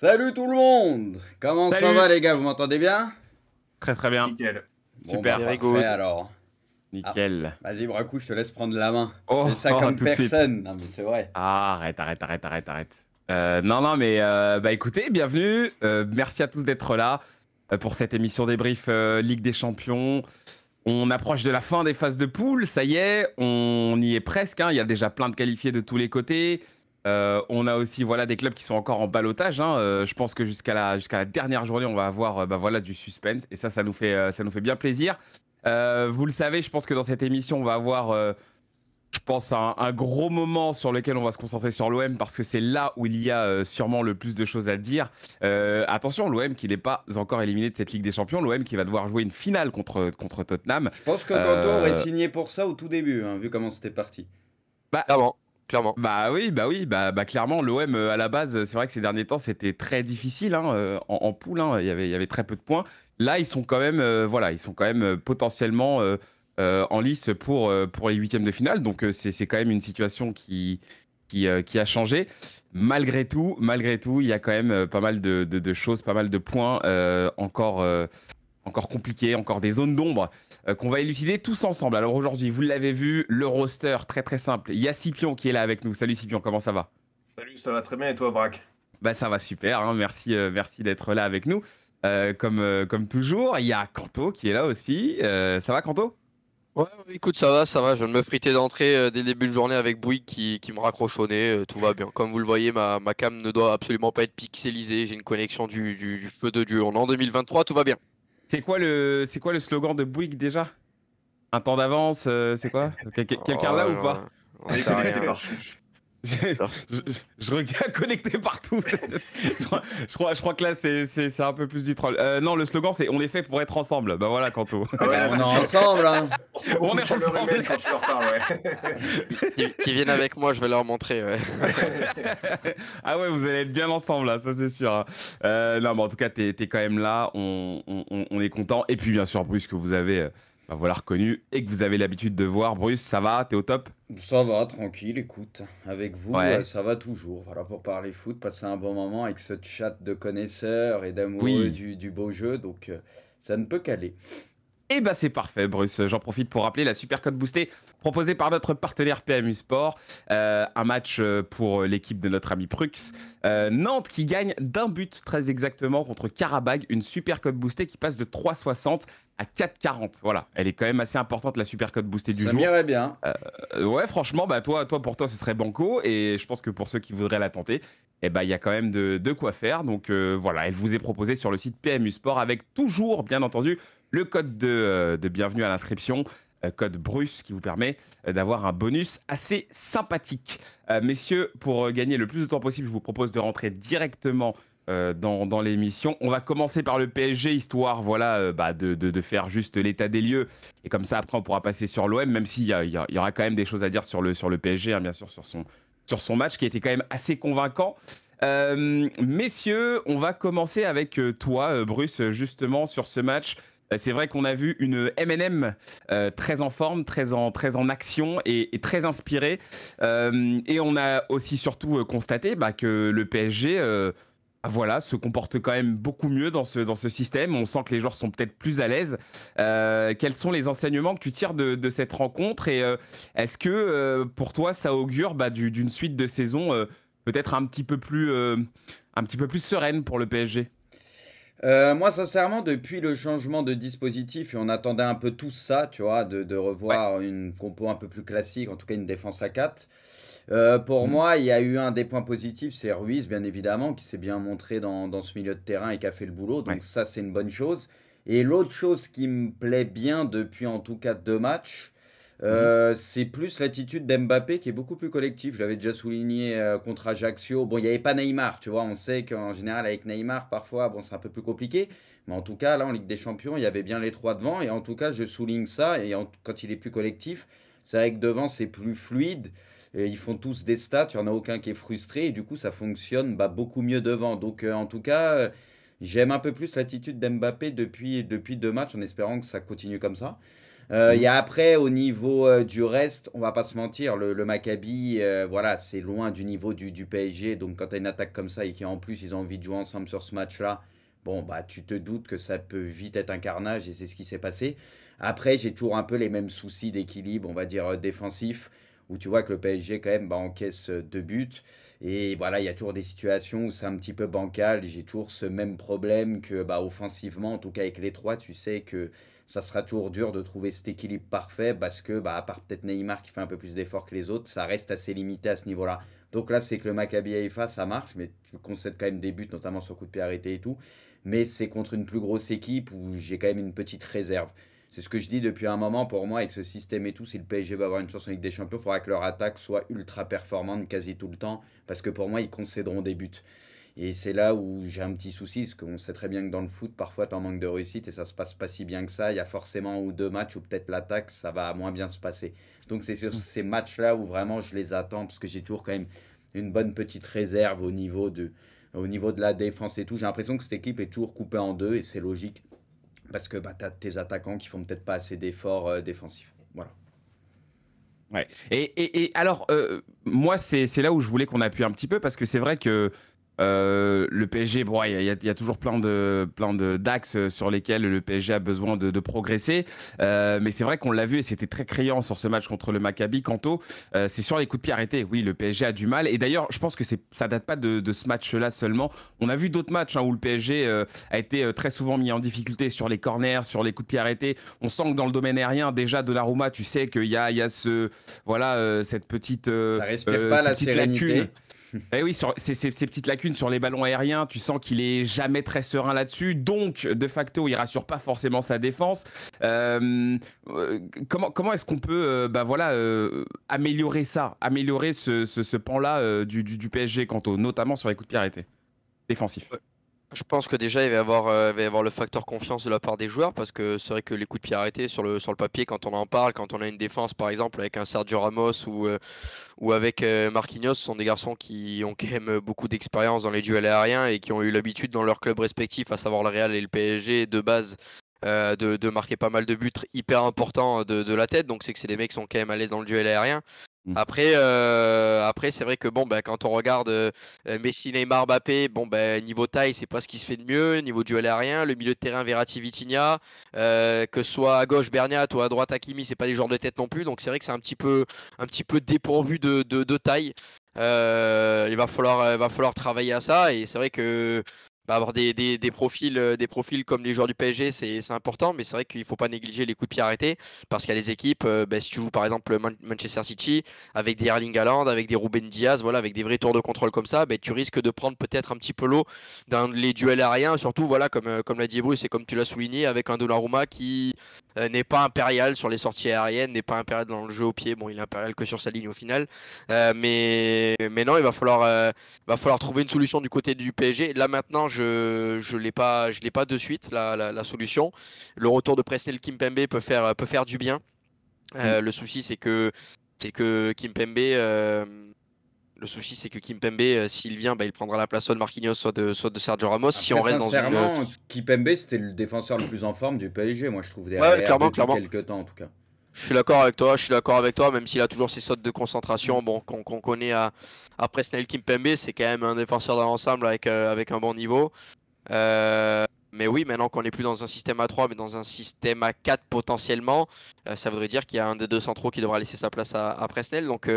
Salut tout le monde Comment ça va les gars Vous m'entendez bien Très très bien. Nickel. Super. Bah, alors. Nickel. Ah, vas-y Bracou, je te laisse prendre la main. Oh, ça oh, personne. Non mais c'est vrai. Ah, arrête, arrête, arrête, arrête, arrête. Euh, non, non, mais euh, bah écoutez, bienvenue. Euh, merci à tous d'être là pour cette émission débrief Ligue des Champions. On approche de la fin des phases de poule, ça y est, on y est presque. Hein. Il y a déjà plein de qualifiés de tous les côtés. Euh, on a aussi voilà des clubs qui sont encore en balotage. Hein. Euh, je pense que jusqu'à la, jusqu'à la dernière journée, on va avoir euh, bah, voilà du suspense et ça, ça nous fait, ça nous fait bien plaisir. vous le savez, je pense que dans cette émission, on va avoir, je pense, un, gros moment sur lequel on va se concentrer sur l'OM parce que c'est là où il y a sûrement le plus de choses à dire. attention, l'OM qui n'est pas encore éliminé de cette Ligue des Champions, l'OM qui va devoir jouer une finale contre, contre Tottenham. Je pense que Kanto aurait signé pour ça au tout début, hein, vu comment c'était parti. Bah, ah bon clairement. Bah oui, bah oui, bah, bah clairement, l'OM euh, à la base, c'est vrai que ces derniers temps, c'était très difficile hein, euh, en, poule, hein. y il y avait très peu de points. Là, ils sont quand même, euh, voilà, ils sont quand même potentiellement en lice pour, pour les huitièmes de finale, donc c'est quand même une situation qui, qui, qui, a changé. Malgré tout, malgré tout, il y a quand même pas mal de, choses, pas mal de points encore, encore compliqués, encore des zones d'ombre. Euh, qu'on va élucider tous ensemble. Alors aujourd'hui, vous l'avez vu, le roster très très simple. Il y a Scipion qui est là avec nous. Salut Scipion, comment ça va Salut, ça va très bien et toi Braque Bah ça va super, hein. merci, euh, merci d'être là avec nous. Euh, comme, comme toujours, il y a Kanto qui est là aussi. ça va Kanto Ouais, écoute, ça va, ça va. Je viens de me friter d'entrée dès le début de journée avec Bouygues qui, me raccrochonnait. tout va bien. Comme vous le voyez, ma, ma cam ne doit absolument pas être pixelisée. J'ai une connexion du, du feu de Dieu. On est en 2023, tout va bien. C'est quoi, le, c'est quoi le slogan de Bouygues déjà Un temps d'avance, euh, c'est quoi Quelqu'un oh là ou pas je, regarde connecté partout. je, crois, je, crois, que là, c'est un peu plus du troll. Euh, non, le slogan, c'est On est fait pour être ensemble. Bah ah ben voilà, Kanto. on, est ensemble. Hein. On, est ensemble. Quand tu ouais. qui, viennent avec moi, je vais leur montrer. ah ouais, vous allez être bien ensemble, là, hein, ça c'est sûr. Hein. Euh, non, mais en tout cas, t'es es quand même là. On, on, est content. Et puis, bien sûr, Bruce, que vous avez. Euh, bah, voilà reconnu et que vous avez l'habitude de voir. Bruce, ça va T'es au top Ça va, tranquille, écoute. Avec vous, euh, ça va toujours. Voilà, pour parler foot, passer un bon moment avec ce chat de connaisseurs et d'amoureux du, du, beau jeu. Donc, euh, ça ne peut qu'aller. Et eh ben c'est parfait Bruce, j'en profite pour rappeler la super code boostée proposée par notre partenaire PMU Sport. Euh, un match euh, pour euh, l'équipe de notre ami Prux. Nantes qui gagne d'un but très exactement contre Karabag, une super code boostée qui passe de 3,60 à 4,40. Voilà, elle est quand même assez importante la super code boostée du jeu jour. Ça bien. ouais franchement, bah, toi, toi pour toi ce serait banco et je pense que pour ceux qui voudraient la tenter, et eh ben, bah, il y a quand même de, de quoi faire. Donc voilà, elle vous est proposée sur le site PMU Sport avec toujours bien entendu le code euh, de, bienvenue à l'inscription euh, code Bruce qui vous permet euh, d'avoir un bonus assez sympathique. messieurs, pour gagner le plus de temps possible, je vous propose de rentrer directement dans, l'émission. On va commencer par le PSG, histoire voilà, bah, de, faire juste l'état des lieux. Et comme ça, après, on pourra passer sur l'OM, même s'il y, aura quand même des choses à dire sur le, sur le PSG, hein, bien sûr, sur son, sur son match qui était quand même assez convaincant. messieurs, on va commencer avec toi, Bruce, justement, sur ce match. Euh, c'est vrai qu'on a vu une M&M euh, très en forme, très en, action et, très inspirée. Euh, et on a aussi surtout constaté bah, que le PSG bah, voilà, se comporte quand même beaucoup mieux dans ce, système. On sent que les joueurs sont peut-être plus à l'aise. quels sont les enseignements que tu tires de, cette rencontre Et est-ce que pour toi, ça augure bah, d'une suite de saison peut-être un petit un petit peu plus sereine pour le PSG euh, moi, sincèrement, depuis le changement de dispositif, et on attendait un peu tout ça, tu vois, de, revoir une compo un peu plus classique, en tout cas une défense à 4. Euh, pour mmh. moi, il y a eu un des points positifs, c'est Ruiz, bien évidemment, qui s'est bien montré dans, ce milieu de terrain et qui a fait le boulot. Donc ça, c'est une bonne chose. Et l'autre chose qui me plaît bien depuis en tout cas deux matchs, Mhm. Euh, c'est plus l'attitude d'Mbappé qui est beaucoup plus collectif. Je l'avais déjà souligné euh, contre Ajaccio. Bon, il n'y avait pas Neymar, tu vois. On sait qu'en général, avec Neymar, parfois, bon, c'est un peu plus compliqué. Mais en tout cas, là, en Ligue des Champions, il y avait bien les trois devant. Et en tout cas, je souligne ça. Et quand il est plus collectif, c'est vrai que devant, c'est plus fluide. Et ils font tous des stats. Il n'y en a aucun qui est frustré. Et du coup, ça fonctionne bah, beaucoup mieux devant. Donc, euh, en tout cas. J'aime un peu plus l'attitude d'Mbappé depuis, depuis deux matchs en espérant que ça continue comme ça il y a après, au niveau euh, du reste, on va pas se mentir, le, Maccabi, euh, voilà, c'est loin du niveau du, du PSG. Donc, quand tu as une attaque comme ça et qu'en plus, ils ont envie de jouer ensemble sur ce match-là, bon, bah, tu te doutes que ça peut vite être un carnage et c'est ce qui s'est passé. Après, j'ai toujours un peu les mêmes soucis d'équilibre, on va dire euh, défensif, où tu vois que le PSG, quand même, bah, encaisse deux buts. Et voilà, il y a toujours des situations où c'est un petit peu bancal. J'ai toujours ce même problème que, bah, offensivement, en tout cas avec les trois, tu sais que ça sera toujours dur de trouver cet équilibre parfait parce que, bah, à part peut-être Neymar qui fait un peu plus d'efforts que les autres, ça reste assez limité à ce niveau-là. Donc là, c'est que le Maccabi Haïfa, ça marche, mais tu concèdes quand même des buts, notamment sur coup de pied arrêté et tout. Mais c'est contre une plus grosse équipe où j'ai quand même une petite réserve. C'est ce que je dis depuis un moment pour moi, avec ce système et tout, si le PSG va avoir une chance en Ligue des Champions, il faudra que leur attaque soit ultra performante quasi tout le temps, parce que pour moi, ils concéderont des buts. Et c'est là où j'ai un petit souci, parce qu'on sait très bien que dans le foot, parfois, tu en manques de réussite et ça se passe pas si bien que ça. Il y a forcément ou deux matchs ou peut-être l'attaque, ça va moins bien se passer. Donc c'est sur hmm. ces matchs-là où vraiment je les attends, parce que j'ai toujours quand même une bonne petite réserve au niveau de, au niveau de la défense et tout. J'ai l'impression que cette équipe est toujours coupée en deux et c'est logique, parce que bah, tu as tes attaquants qui font peut-être pas assez d'efforts euh, défensifs. Voilà. Ouais. Et, et, et alors, euh, moi, c'est là où je voulais qu'on appuie un petit peu, parce que c'est vrai que euh, le PSG, bon, il y, a toujours plein de d'axes euh, sur lesquels le PSG a besoin de, progresser. Euh, mais c'est vrai qu'on l'a vu et c'était très criant sur ce match contre le Maccabi. Canto, c'est sur les coups de pied arrêtés. Oui, le PSG a du mal. Et d'ailleurs, je pense que c'est ça date pas de, ce match-là seulement. On a vu d'autres matchs hein, où le PSG a été très souvent mis en difficulté sur les corners, sur les coups de pied arrêtés. On sent que dans le domaine aérien, déjà de tu sais qu'il y a, y a ce voilà cette petite ça respire pas la sérénité. Eh oui, sur, ces, petites lacunes sur les ballons aériens, tu sens qu'il est jamais très serein là-dessus. Donc, de facto, il rassure pas forcément sa défense. Euh, euh, comment est-ce qu'on peut euh, bah voilà, améliorer ça, améliorer ce, pan-là du, PSG, quant au, notamment sur les coups de pied arrêtés défensifs je pense que déjà euh, il va y avoir, le facteur confiance de la part des joueurs parce que c'est vrai que les coups de pied arrêtés sur le, papier quand on en parle, quand on a une défense par exemple avec un Sergio Ramos ou, euh, avec euh, Marquinhos, ce sont des garçons qui ont quand même beaucoup d'expérience dans les duels aériens et qui ont eu l'habitude dans leur club respectif à savoir le Real et le PSG de base, de, marquer pas mal de buts hyper importants de, de la tête. Donc c'est que c'est des mecs qui sont quand même à l'aise dans le duel aérien. Mmh. Après, euh, après c'est vrai que bon, bah, quand on regarde euh, euh, Messi, Neymar, Mbappé, bon, bah, niveau taille, c'est pas ce qui se fait de mieux. Niveau duel aérien, le milieu de terrain, Verratti, Vitinha, que ce soit à gauche Bernat ou à droite Hakimi, c'est pas des genres de tête non plus. Donc c'est vrai que c'est un petit peu, un petit peu dépourvu de, de, de taille. il va falloir, il va falloir travailler à ça. Et c'est vrai que bah, avoir des, des, profils, euh, des profils comme les joueurs du PSG, c'est important, mais c'est vrai qu'il ne faut pas négliger les coups de pied arrêtés, parce qu'il y a les équipes, euh, bah, si tu joues par exemple Manchester City, avec des Erling Haaland, avec des Ruben Diaz, voilà, avec des vrais tours de contrôle comme ça, ben tu risques de prendre peut-être un petit peu l'eau dans les duels aériens, surtout voilà, comme, euh, comme l'a dit Bruce et comme tu l'as souligné, avec un Roma qui, euh, n'est pas impérial sur les sorties aériennes, n'est pas impérial dans le jeu au pied. Bon, il est impérial que sur sa ligne au final. Euh, mais, non, il va falloir, euh, va falloir trouver une solution du côté du PSG. Là maintenant, je ne l'ai pas, je l'ai pas de suite la, solution. Le retour de Presnel Kimpembe peut faire, peut faire du bien. Mm. Le souci, c'est que c'est que Kimpembe le souci, c'est que Kimpembe, euh, s'il vient, bah, il prendra la place soit de Marquinhos, soit de, soit de Sergio Ramos. si on reste sincèrement, dans une... Kimpembe, c'était le défenseur le plus en forme du PSG, moi, je trouve, derrière clairement, clairement. temps, en tout cas. Je suis d'accord avec toi, je suis d'accord avec toi, même s'il a toujours ses sautes de concentration bon, qu'on connaît à, Presnel. Kim Kimpembe, c'est quand même un défenseur dans l'ensemble avec, euh, avec un bon niveau. Euh, mais oui, maintenant qu'on n'est plus dans un système à 3, mais dans un système à 4 potentiellement, euh, ça voudrait dire qu'il y a un des deux centraux qui devra laisser sa place à, à Presnel. Donc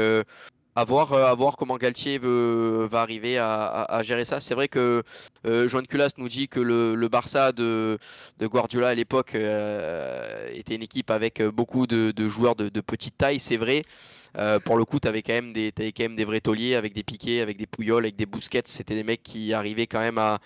euh, à voir, comment Galtier va arriver à, gérer ça. C'est vrai que euh, Joan Culas nous dit que le, Barça de, Guardiola à l'époque euh, était une équipe avec beaucoup de, joueurs de, petite taille, c'est vrai. pour le coup, tu avais, quand même des vrais tauliers avec des piquets, avec des pouilloles, avec des bousquettes. C'était des mecs qui arrivaient quand même à,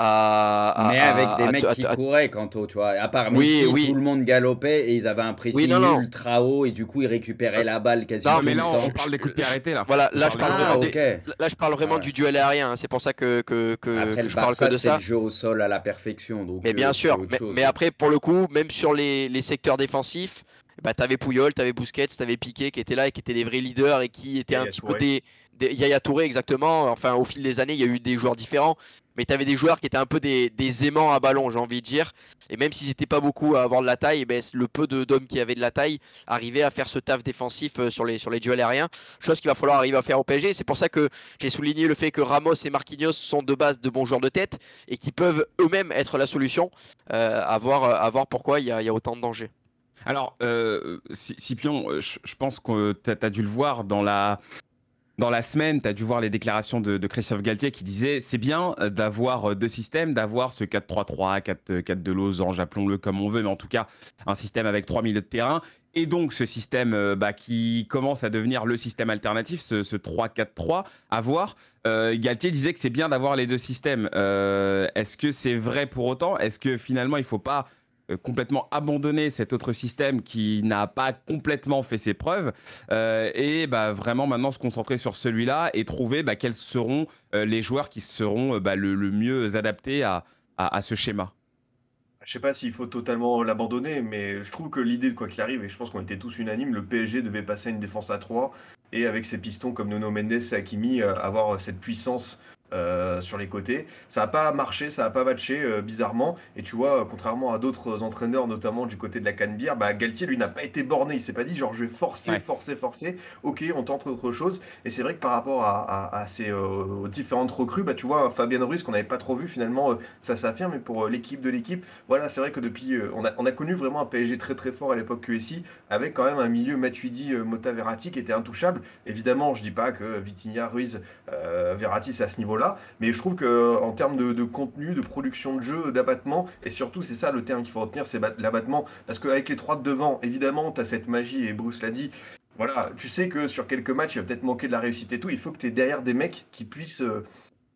mais avec des mecs qui couraient, Kanto, tu vois. À part oui, Messi, tout le monde galopait et ils avaient un pressing ultra haut et du coup, ils récupéraient euh, la balle quasiment. Non, mais là, on parle des coups de pied là. Voilà, ah, là, je parle, vraiment, du duel aérien. Hein. C'est pour ça que, que, je parle que de ça. le jeu au sol à la perfection. Donc, mais bien euh, sûr. Mais, après, pour le coup, même sur les, secteurs défensifs, bah, t'avais Pouyol, t'avais Busquets, t'avais Piqué qui étaient là et qui étaient des vrais leaders et qui étaient un petit peu des, Yaya Touré exactement. Enfin, au fil des années, il y a eu des joueurs différents. Mais tu avais des joueurs qui étaient un peu des, des aimants à ballon, j'ai envie de dire. Et même s'ils n'étaient pas beaucoup à avoir de la taille, eh ben, le peu d'hommes qui avaient de la taille arrivaient à faire ce taf défensif euh, sur les, sur les duels aériens. Chose qu'il va falloir arriver à faire au PSG. C'est pour ça que j'ai souligné le fait que Ramos et Marquinhos sont de base de bons joueurs de tête et qui peuvent eux-mêmes être la solution. Euh, à, voir, à, voir, pourquoi il y, a, y a autant de dangers. Alors, euh, euh je, pense que tu as, dû le voir dans la, dans la semaine, tu as dû voir les déclarations de, Christophe Galtier qui disait c'est bien euh, d'avoir euh, deux systèmes, d'avoir ce 4-3-3, 4-4 euh, de losange, appelons-le comme on veut, mais en tout cas un système avec trois milieux de terrain. Et donc ce système bah, qui commence à devenir le système alternatif, ce, 3-4-3, à voir. Galtier disait que c'est bien d'avoir les deux systèmes. Est-ce que c'est vrai pour autant Est-ce que finalement il faut pas euh, complètement abandonner cet autre système qui n'a pas complètement fait ses preuves euh, et bah, vraiment maintenant se concentrer sur celui-là et trouver bah, quels seront euh, les joueurs qui seront bah, le, mieux adaptés à, ce schéma. Je sais pas s'il faut totalement l'abandonner, mais je trouve que l'idée de quoi qu'il arrive, et je pense qu'on était tous unanimes, le PSG devait passer à une défense à 3 et avec ses pistons comme Nuno Mendes et Hakimi, avoir cette puissance euh, sur les côtés. Ça n'a pas marché, ça n'a pas matché euh, bizarrement. Et tu vois, contrairement à d'autres entraîneurs, notamment du côté de la Canebière, bah, Galtier, lui, n'a pas été borné. Il s'est pas dit, genre, je vais forcer, forcer, forcer. Ok, on tente autre chose. Et c'est vrai que par rapport à, ces, euh, différentes recrues, bah, tu vois, Fabien Ruiz, qu'on n'avait pas trop vu, finalement, ça s'affirme. Et pour l'équipe de l'équipe, voilà, c'est vrai que depuis, on a, connu vraiment un PSG très, très fort à l'époque QSI, avec quand même un milieu Matuidi, Mota, Verratti qui était intouchable. Évidemment, je dis pas que Vitinha, Ruiz, Verratti, c'est à ce niveau-là mais je trouve que en termes de, contenu, de production de jeu, d'abattement, et surtout, c'est ça le terme qu'il faut retenir, c'est l'abattement. Parce qu'avec les trois de devant, évidemment, tu as cette magie, et Bruce l'a dit, voilà, tu sais que sur quelques matchs, il va peut-être manquer de la réussite et tout. Il faut que tu es derrière des mecs qui puissent. Euh,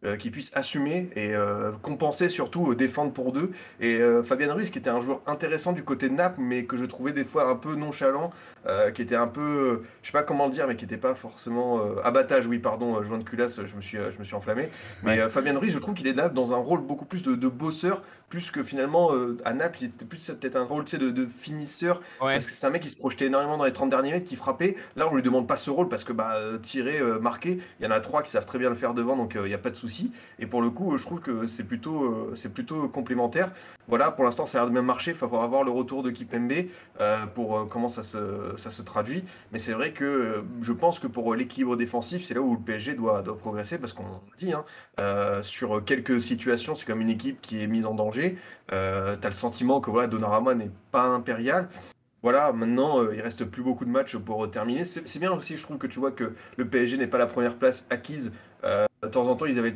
euh, qui puissent assumer et euh, compenser surtout défendre pour deux et Fabien Ruiz qui était un joueur intéressant du côté de Naples mais que je trouvais des fois un peu nonchalant euh, qui était un peu, euh, je sais pas comment le dire, mais qui n'était pas forcément euh, abattage, oui, pardon, joint de culasse, je me suis, je me suis enflammé. Mais Fabien Ruiz, je trouve qu'il est dans un rôle beaucoup plus de, de bosseur, plus que finalement à Naples, il était plus peut-être un rôle de, de finisseur, parce que c'est un mec qui se projetait énormément dans les 30 derniers mètres, qui frappait. Là, on lui demande pas ce rôle parce que bah, tirer, marquer, il y en a trois qui savent très bien le faire devant, donc il n'y a pas de souci. Et pour le coup, je trouve que c'est plutôt, c'est plutôt complémentaire. Voilà, pour l'instant, ça a l'air de bien marcher. Il va falloir avoir le retour de Kipembe pour comment ça se ça se traduit. Mais c'est vrai que euh, je pense que pour euh, l'équilibre défensif, c'est là où le PSG doit, progresser parce qu'on dit, hein. euh, sur quelques situations, c'est comme une équipe qui est mise en danger. Euh, tu as le sentiment que voilà, Donnarumma n'est pas impérial. Voilà, maintenant, il reste plus beaucoup de matchs pour terminer. C'est bien aussi, je trouve, que tu vois que le PSG n'est pas la première place acquise de temps en temps, ils avaient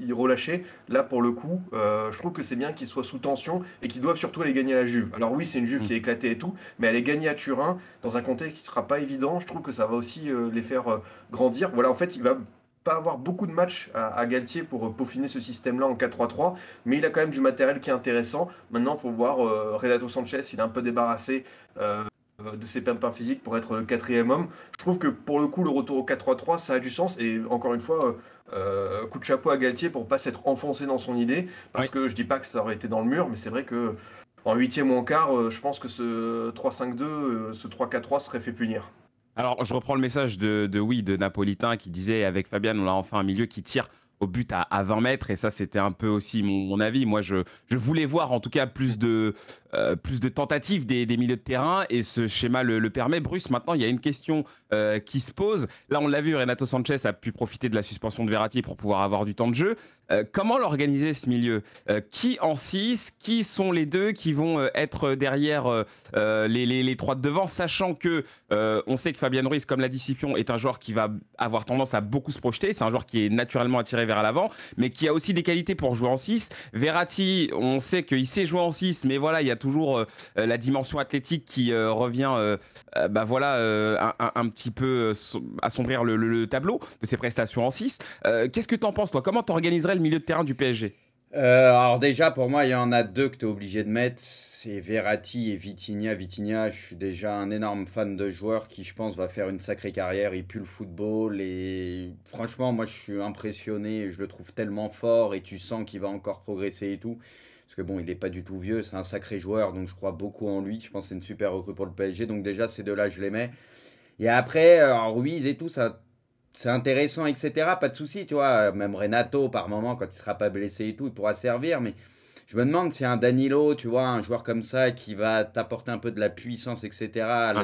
ils relâchaient. Là, pour le coup, euh, je trouve que c'est bien qu'ils soient sous tension et qu'ils doivent surtout aller gagner à la Juve. Alors oui, c'est une Juve mm. qui est éclatée et tout, mais aller gagner à Turin dans un contexte qui ne sera pas évident, je trouve que ça va aussi euh, les faire euh, grandir. Voilà, en fait, il va pas avoir beaucoup de matchs à, à Galtier pour peaufiner ce système-là en 4-3-3, mais il a quand même du matériel qui est intéressant. Maintenant, il faut voir Renato Sanchez, il est un peu débarrassé de ses pimpins physiques pour être le quatrième homme. Je trouve que pour le coup, le retour au 4-3-3, ça a du sens et encore une fois euh, coup de chapeau à Galtier pour ne pas s'être enfoncé dans son idée, parce que je dis pas que ça aurait été dans le mur, mais c'est vrai que en huitième ou en quart, euh, je pense que ce 3-5-2, euh, ce 3-4-3 serait fait punir. Alors je reprends le message de, oui de Napolitain qui disait avec Fabian on a enfin un milieu qui tire au but à, 20 mètres et ça c'était un peu aussi mon, avis. Moi je, je, voulais voir en tout cas plus de euh, plus de tentatives des, milieux de terrain et ce schéma le, permet. Bruce, maintenant, il y a une question euh, qui se pose. Là, on l'a vu, Renato Sanchez a pu profiter de la suspension de Verratti pour pouvoir avoir du temps de jeu. Euh, comment l'organiser ce milieu Qui en 6 Qui sont les deux qui vont être derrière les, les, trois de devant, sachant que on sait que Fabien Ruiz, comme la discipline, est un joueur qui va avoir tendance à beaucoup se projeter. C'est un joueur qui est naturellement attiré vers l'avant, mais qui a aussi des qualités pour jouer en 6. Verratti, on sait qu'il sait jouer en 6, mais voilà, il y a toujours euh, la dimension athlétique qui euh, revient, euh, bah voilà, un, petit peu assombrir le, tableau de ses prestations en 6. Qu'est-ce que tu en penses, toi Comment tu organiserais le milieu de terrain du PSG alors déjà, pour moi, il y en a deux que tu es obligé de mettre, c'est Verratti et Vitinha. Vitinha, je suis déjà un énorme fan de joueur qui, je pense, va faire une sacrée carrière. Il pue le football et franchement, moi, je suis impressionné. Je le trouve tellement fort et tu sens qu'il va encore progresser et tout. Parce que bon, il n'est pas du tout vieux, c'est un sacré joueur, donc je crois beaucoup en lui. Je pense que c'est une super recrue pour le PSG. Donc déjà, ces deux-là, je les mets. Et après, euh, Ruiz et tout, ça, c'est intéressant, etc. Pas de souci, tu vois. Même Renato, par moment, quand il sera pas blessé et tout, il pourra servir. Mais je me demande si un Danilo, tu vois, un joueur comme ça qui va t'apporter un peu de la puissance, etc.,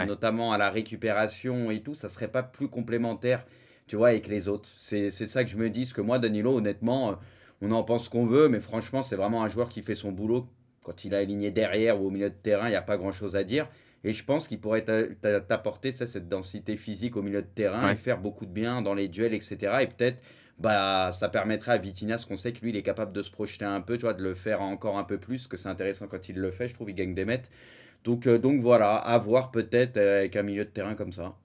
notamment à la récupération et tout, ça serait pas plus complémentaire, tu vois, avec les autres. C'est ça que je me dis, ce que moi, Danilo, honnêtement euh, on en pense qu'on veut, mais franchement, c'est vraiment un joueur qui fait son boulot. Quand il a aligné derrière ou au milieu de terrain, il n'y a pas grand-chose à dire. Et je pense qu'il pourrait t'apporter cette densité physique au milieu de terrain et faire beaucoup de bien dans les duels, etc. Et peut-être, bah, ça permettra à Vitina, ce qu'on sait que lui, il est capable de se projeter un peu, tu vois, de le faire encore un peu plus, que c'est intéressant quand il le fait. Je trouve il gagne des mètres. Donc, euh, donc voilà, à voir peut-être euh, avec un milieu de terrain comme ça.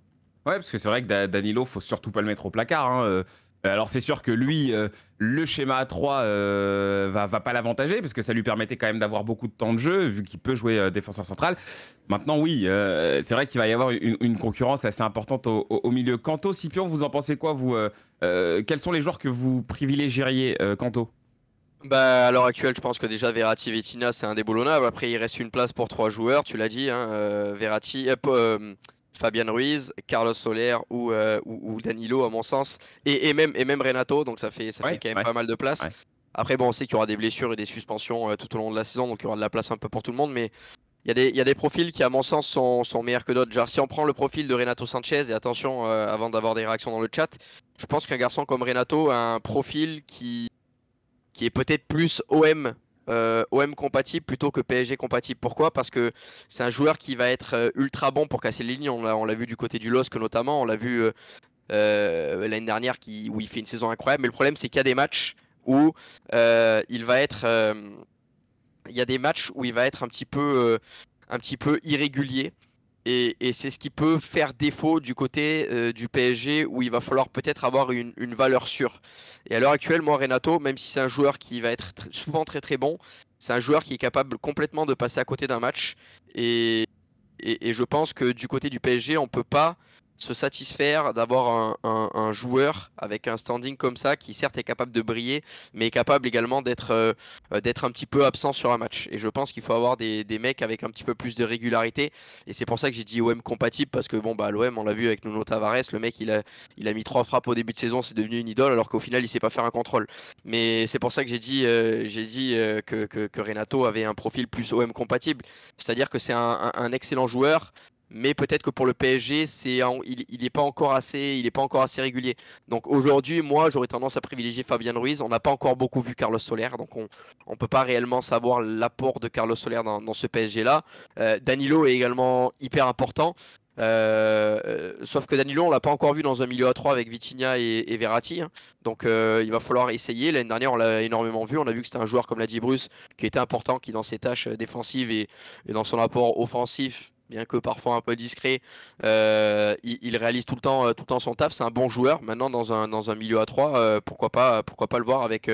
Ouais, parce que c'est vrai que Danilo, faut surtout pas le mettre au placard. Hein, euh, euh, alors c'est sûr que lui, euh, le schéma euh, A 3 va, pas l'avantager parce que ça lui permettait quand même d'avoir beaucoup de temps de jeu vu qu'il peut jouer défenseur central. Maintenant oui, c'est vrai qu'il va y avoir une, concurrence assez importante au, au, milieu. Kanto, Scipion, vous en pensez quoi vous Quels sont les joueurs que vous privilégieriez, Kanto bah, à l'heure actuelle, je pense que déjà Verratti Vettina, c'est un indéboulonnable. Après, il reste une place pour trois joueurs, tu l'as dit. Hein, Verratti, Fabian Ruiz, Carlos Soler euh, ou, ou, Danilo, à mon sens, et, même, et même Renato, donc ça fait, ça fait quand même pas mal de place. Après, bon, on sait qu'il y aura des blessures et des suspensions euh, tout au long de la saison, donc il y aura de la place un peu pour tout le monde, mais il y, y, a des profils qui, à mon sens, sont, meilleurs que d'autres. Genre, si on prend le profil de Renato Sanchez, et attention, euh, avant d'avoir des réactions dans le chat, je pense qu'un garçon comme Renato a un profil qui, qui est peut-être plus OM euh, OM compatible plutôt que PSG compatible. Pourquoi Parce que c'est un joueur qui va être euh, ultra bon pour casser les lignes. On l'a vu du côté du LOSC notamment, on l'a vu euh, l'année dernière qui, où il fait une saison incroyable. Mais le problème, c'est qu'il y a des matchs où il va être. il y a des matchs où il va être un petit peu, un petit peu irrégulier. Et, c'est ce qui peut faire défaut du côté euh, du PSG où il va falloir peut-être avoir une, valeur sûre. Et à l'heure actuelle, moi, Renato, même si c'est un joueur qui va être souvent très très bon, c'est un joueur qui est capable complètement de passer à côté d'un match. Et, et, et, je pense que du côté du PSG, on ne peut pas se satisfaire d'avoir un, joueur avec un standing comme ça qui certes est capable de briller, mais est capable également d'être euh, euh, un petit peu absent sur un match. Et je pense qu'il faut avoir des, mecs avec un petit peu plus de régularité. Et c'est pour ça que j'ai dit OM compatible parce que bon bah l'OM on l'a vu avec Nuno Tavares, le mec il a il a mis trois frappes au début de saison, c'est devenu une idole alors qu'au final il sait pas faire un contrôle. Mais c'est pour ça que j'ai dit euh, dit que, Renato avait un profil plus OM compatible, c'est-à-dire que c'est un excellent joueur mais peut-être que pour le PSG, c'est il n'est pas encore assez, il est pas encore assez régulier. Donc aujourd'hui, moi, j'aurais tendance à privilégier Fabien Ruiz. On n'a pas encore beaucoup vu Carlos Soler, donc on ne peut pas réellement savoir l'apport de Carlos Soler dans, ce PSG là. Euh, Danilo est également hyper important. Euh, sauf que Danilo, on l'a pas encore vu dans un milieu à 3 avec Vitinha et, Verratti. Hein. Donc euh, il va falloir essayer. L'année dernière, on l'a énormément vu. On a vu que c'était un joueur, comme l'a dit Bruce, qui était important, qui dans ses tâches défensives et dans son apport offensif bien que parfois un peu discret, euh, il, réalise tout le temps, euh, tout le temps son taf. C'est un bon joueur. Maintenant, dans un, dans un milieu à 3, euh, pourquoi, pas, pourquoi pas le voir avec,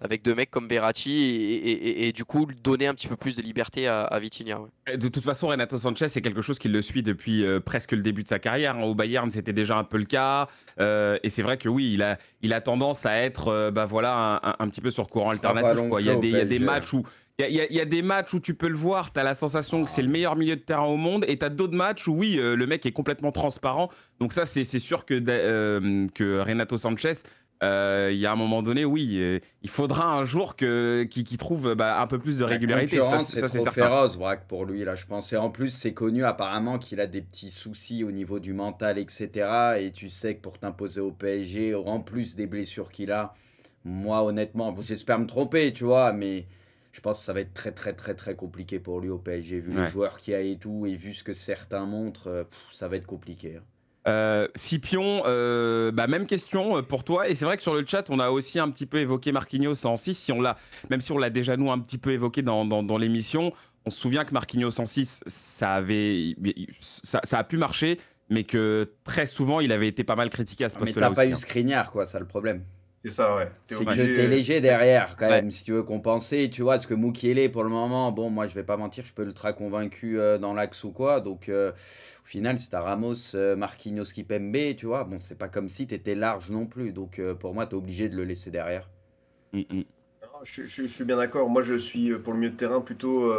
avec deux mecs comme Verratti et, du coup donner un petit peu plus de liberté à, à De toute façon, Renato Sanchez, c'est quelque chose qui le suit depuis presque le début de sa carrière. Hein. Au Bayern, c'était déjà un peu le cas. et c'est vrai que oui, il a, il a tendance à être bah voilà, un, petit peu sur courant alternatif. Il il y a des matchs où il y, a des matchs où tu peux le voir, tu as la sensation que c'est le meilleur milieu de terrain au monde, et tu as d'autres matchs où, oui, euh, le mec est complètement transparent. Donc, ça, c'est sûr que, euh, que Renato Sanchez, il euh, y a un moment donné, oui, il faudra un jour qu'il qui trouve bah, un peu plus de régularité. ça, c'est féroce, pour lui, là, je pense. Et en plus, c'est connu apparemment qu'il a des petits soucis au niveau du mental, etc. Et tu sais que pour t'imposer au PSG, en plus des blessures qu'il a, moi, honnêtement, j'espère me tromper, tu vois, mais je pense que ça va être très très très très compliqué pour lui au PSG. Vu les joueurs qu'il a et tout, et vu ce que certains montrent, euh, ça va être compliqué. Hein. Euh, Sipion, euh, bah, même question pour toi. Et c'est vrai que sur le chat, on a aussi un petit peu évoqué Marquinhos en 6. Si on l'a, même si on l'a déjà nous un petit peu évoqué dans, l'émission, on se souvient que Marquinhos en 6, ça, avait, ça, a pu marcher, mais que très souvent, il avait été pas mal critiqué à ce ah, poste-là. Mais t'as pas eu hein. quoi, ça le problème. C'est ça, ouais. que t'es euh, léger derrière, quand même, si tu veux compenser. Tu vois, ce que Moukielé, pour le moment, bon, moi, je vais pas mentir, je peux ultra convaincu euh, dans l'axe ou quoi. Donc, euh, au final, si t'as Ramos, Marquinhos, Kipembe, tu vois, bon, c'est pas comme si t'étais large non plus. Donc, pour moi, t'es obligé de le laisser derrière. Mm, mm. je, suis bien d'accord. Moi, je suis, pour le milieu de terrain, plutôt,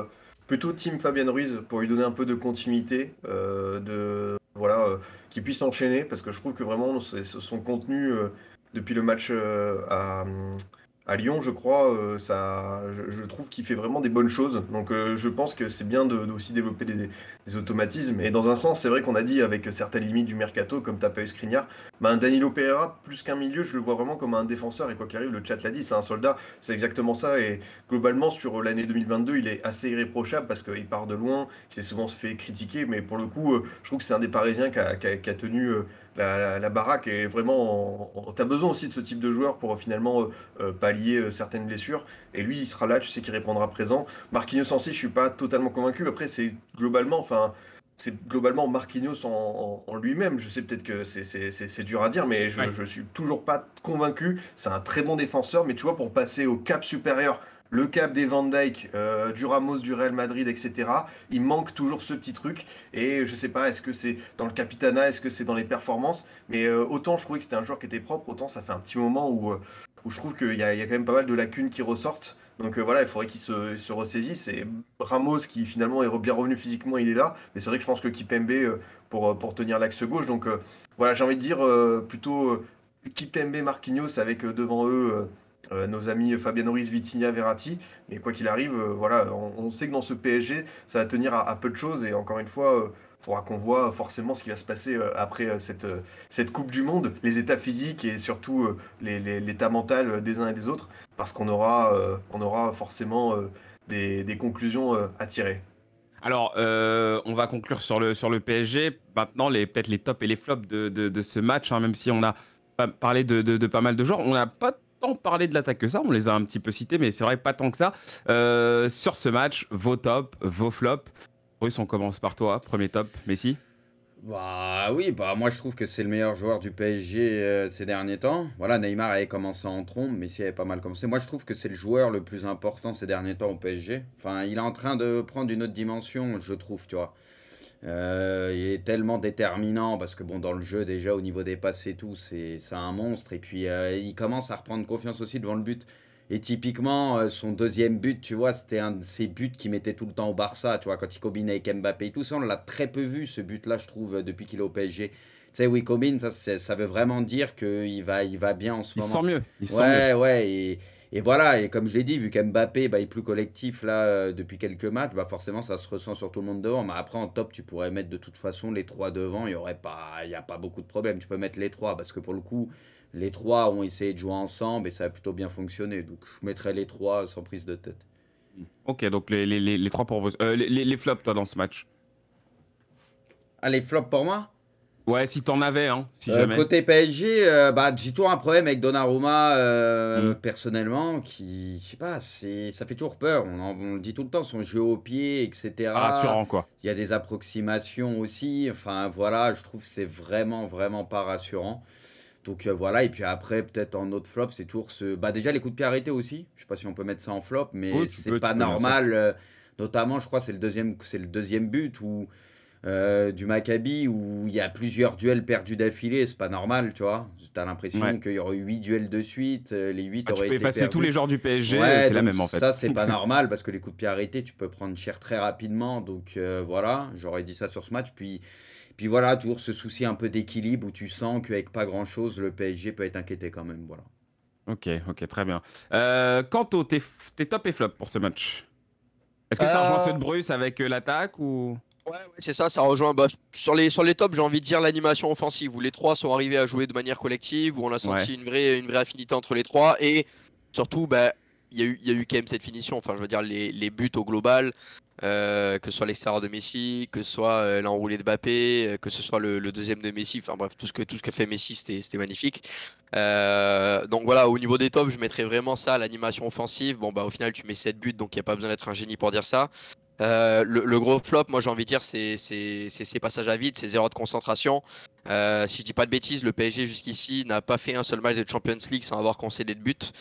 plutôt team Fabien Ruiz pour lui donner un peu de continuité, de voilà, qu'il puisse enchaîner, parce que je trouve que vraiment, son contenu depuis le match euh, à, Lyon, je crois, euh, ça, je, trouve qu'il fait vraiment des bonnes choses. Donc euh, je pense que c'est bien de, aussi développer des, automatismes. Et dans un sens, c'est vrai qu'on a dit avec certaines limites du mercato, comme t'as pas eu bah, Danilo Pereira, plus qu'un milieu, je le vois vraiment comme un défenseur. Et quoi qu'il arrive, le chat l'a dit, c'est un soldat, c'est exactement ça. Et globalement, sur l'année 2022, il est assez irréprochable parce qu'il part de loin, il s'est souvent fait critiquer. Mais pour le coup, je trouve que c'est un des Parisiens qui a tenu la, baraque est vraiment. T'as besoin aussi de ce type de joueur pour euh, finalement euh, euh, pallier certaines blessures. Et lui, il sera là, tu sais qu'il répondra présent. Marquinhos en je suis pas totalement convaincu. Après, c'est globalement, enfin, c'est globalement Marquinhos en, lui-même. Je sais peut-être que c'est dur à dire, mais je, suis toujours pas convaincu. C'est un très bon défenseur, mais tu vois, pour passer au cap supérieur le cap des Van Dyke, euh, du Ramos, du Real Madrid, etc. Il manque toujours ce petit truc. Et je sais pas, est-ce que c'est dans le capitana, est-ce que c'est dans les performances Mais euh, autant je trouvais que c'était un joueur qui était propre, autant ça fait un petit moment où, euh, je trouve qu'il y, a quand même pas mal de lacunes qui ressortent. Donc voilà, il faudrait qu'il se, se, ressaisisse. Et Ramos, qui finalement est bien revenu physiquement, il est là. Mais c'est vrai que je pense que Kipembe pour, pour tenir l'axe gauche. Donc voilà, j'ai envie de dire plutôt Kipembe Marquinhos avec devant eux euh, nos amis Fabien Norris, Vitinha, Verratti. Mais quoi qu'il arrive, euh, voilà, on, sait que dans ce PSG, ça va tenir à, peu de choses. Et encore une fois, il euh, faudra qu'on voit forcément ce qui va se passer après cette, cette Coupe du Monde, les états physiques et surtout l'état mental des uns et des autres, parce qu'on aura, on aura forcément des, conclusions à tirer. Alors, on va conclure sur le, sur le PSG. Maintenant, peut-être les tops et les flops de, de, ce match, hein, même si on a parlé de, de, pas mal de joueurs. On n'a pas tant parlé de l'attaque que ça. On les a un petit peu cités, mais c'est vrai, pas tant que ça. Euh, sur ce match, vos tops, vos flops. Russe, on commence par toi. Premier top, Messi bah oui, bah moi je trouve que c'est le meilleur joueur du PSG euh, ces derniers temps. Voilà, Neymar avait commencé en trombe, Messi avait pas mal commencé. Moi je trouve que c'est le joueur le plus important ces derniers temps au PSG. Enfin, il est en train de prendre une autre dimension, je trouve, tu vois. Euh, il est tellement déterminant parce que bon dans le jeu déjà au niveau des passes et tout c'est un monstre et puis euh, il commence à reprendre confiance aussi devant le but et typiquement euh, son deuxième but tu vois c'était un de ses buts qui mettait tout le temps au Barça tu vois quand il combinait avec Mbappé et tout ça on l'a très peu vu ce but là je trouve depuis qu'il est au PSG tu sais, oui, combine, ça, ça veut vraiment dire qu'il va, il va bien en ce moment. Il sent mieux. Ouais, ouais. Et voilà, et comme je l'ai dit, vu qu'Mbappé bah, est plus collectif là euh, depuis quelques matchs, bah, forcément ça se ressent sur tout le monde devant. Mais après en top, tu pourrais mettre de toute façon les trois devant, il n'y aurait pas, y a pas beaucoup de problèmes. Tu peux mettre les trois parce que pour le coup, les trois ont essayé de jouer ensemble et ça a plutôt bien fonctionné. Donc je mettrais les trois sans prise de tête. Mm. Ok, donc les, trois pour vous. Euh, les, flops toi dans ce match. Ah les flops pour moi Ouais, si t'en avais, hein, si euh, jamais. Côté PSG, euh, bah, j'ai toujours un problème avec Donnarumma, euh, mm. personnellement, qui, je sais pas, ça fait toujours peur. On, le dit tout le temps, son jeu au pied, etc. rassurant, quoi. Il y a des approximations aussi. Enfin, voilà, je trouve c'est vraiment, vraiment pas rassurant. Donc euh, voilà, et puis après, peut-être en autre flop, c'est toujours ce. Bah, déjà, les coups de pied arrêtés aussi. Je sais pas si on peut mettre ça en flop, mais c'est pas normal. Notamment, je crois, c'est le, deuxième, le deuxième but où euh, du Maccabi où il y a plusieurs duels perdus d'affilée, c'est pas normal, tu vois. T'as l'impression qu'il y aurait eu 8 duels de suite, euh, les 8 ah, auraient été. Tu peux effacer tous les joueurs du PSG, c'est la même en fait. Ça, c'est pas normal parce que les coups de pied arrêtés, tu peux prendre cher très rapidement. Donc euh, voilà, j'aurais dit ça sur ce match. Puis. Puis voilà, toujours ce souci un peu d'équilibre où tu sens qu'avec pas grand-chose, le PSG peut être inquiété quand même. Voilà. Ok, ok, très bien. quant au tes, top et flop pour ce match, est-ce que c'est un de Bruce avec l'attaque ou Ouais, c'est ça, ça rejoint. Bah, sur, les, sur les tops, j'ai envie de dire l'animation offensive, où les trois sont arrivés à jouer de manière collective, où on a senti une, vraie, une vraie affinité entre les trois, et surtout, bah, il y, a eu quand même cette finition. Enfin, je veux dire, les, buts au global, euh, que ce soit l'extérieur de Messi, que ce soit euh, l'enroulé de Mbappé, euh, que ce soit le, deuxième de Messi, enfin bref, tout ce que, tout ce que fait Messi, c'était magnifique. donc voilà, au niveau des tops, je mettrais vraiment ça, l'animation offensive. Bon, bah au final, tu mets 7 buts, donc il n'y a pas besoin d'être un génie pour dire ça. Euh, le, gros flop, moi j'ai envie de dire, c'est ces passages à vide, ces erreurs de concentration. Euh, si je dis pas de bêtises, le PSG jusqu'ici n'a pas fait un seul match de Champions League sans avoir concédé de but.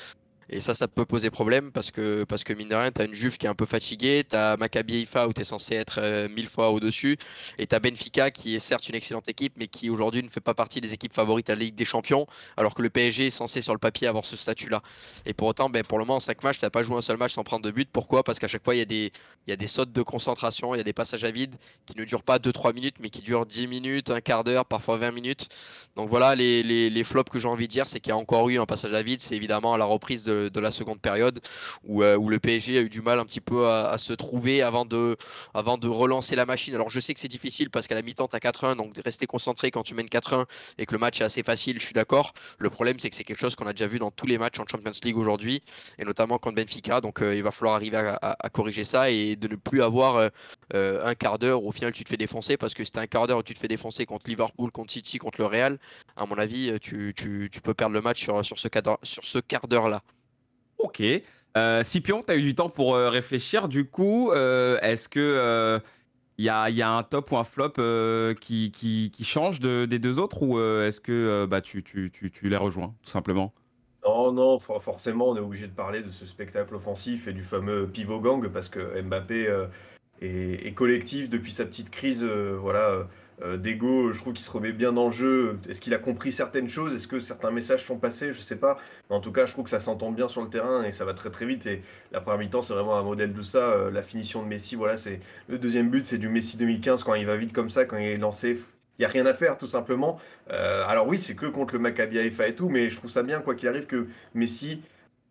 Et ça, ça peut poser problème parce que, parce que mine de rien, tu as une Juve qui est un peu fatiguée, tu as Maccabi IFA où tu es censé être euh, mille fois au-dessus, et tu as Benfica qui est certes une excellente équipe, mais qui aujourd'hui ne fait pas partie des équipes favorites à la Ligue des Champions, alors que le PSG est censé sur le papier avoir ce statut-là. Et pour autant, ben, pour le moment, en 5 matchs, tu n'as pas joué un seul match sans prendre de but. Pourquoi Parce qu'à chaque fois, il y, a des, y a des sautes de concentration, il y a des passages à vide qui ne durent pas 2-3 minutes, mais qui durent 10 minutes, un quart d'heure, parfois 20 minutes. Donc voilà, les, les flops que j'ai envie de dire, c'est qu'il y a encore eu un passage à vide, c'est évidemment à la reprise de de, la seconde période où, euh, le PSG a eu du mal un petit peu à, se trouver avant de, avant de relancer la machine. Alors je sais que c'est difficile parce qu'à la mi-temps, tu as 4-1, donc rester concentré quand tu mènes 4-1 et que le match est assez facile, je suis d'accord. Le problème, c'est que c'est quelque chose qu'on a déjà vu dans tous les matchs en Champions League aujourd'hui et notamment contre Benfica. Donc euh, il va falloir arriver à, corriger ça et de ne plus avoir euh, un quart d'heure où au final tu te fais défoncer parce que c'est un quart d'heure où tu te fais défoncer contre Liverpool, contre City, contre le Real. À mon avis, tu, peux perdre le match sur, sur ce quart d'heure-là. Ok. Euh, Scipion, tu as eu du temps pour euh, réfléchir. Du coup, euh, est-ce que il euh, y a, un top ou un flop qui, change des deux autres ou est-ce que bah, tu, les rejoins, tout simplement non, non, forcément, on est obligé de parler de ce spectacle offensif et du fameux pivot gang parce que Mbappé est, est, collectif depuis sa petite crise. voilà, euh, Dego, je trouve qu'il se remet bien dans le jeu. Est-ce qu'il a compris certaines choses Est-ce que certains messages sont passés Je sais pas. Mais en tout cas, je trouve que ça s'entend bien sur le terrain et ça va très très vite. Et la première mi-temps, c'est vraiment un modèle de ça. Euh, la finition de Messi, voilà, c'est le deuxième but, c'est du Messi 2015 quand il va vite comme ça, quand il est lancé. Il n'y a rien à faire, tout simplement. Euh, alors oui, c'est que contre le Maccabi Haifa et tout, mais je trouve ça bien, quoi qu'il arrive, que Messi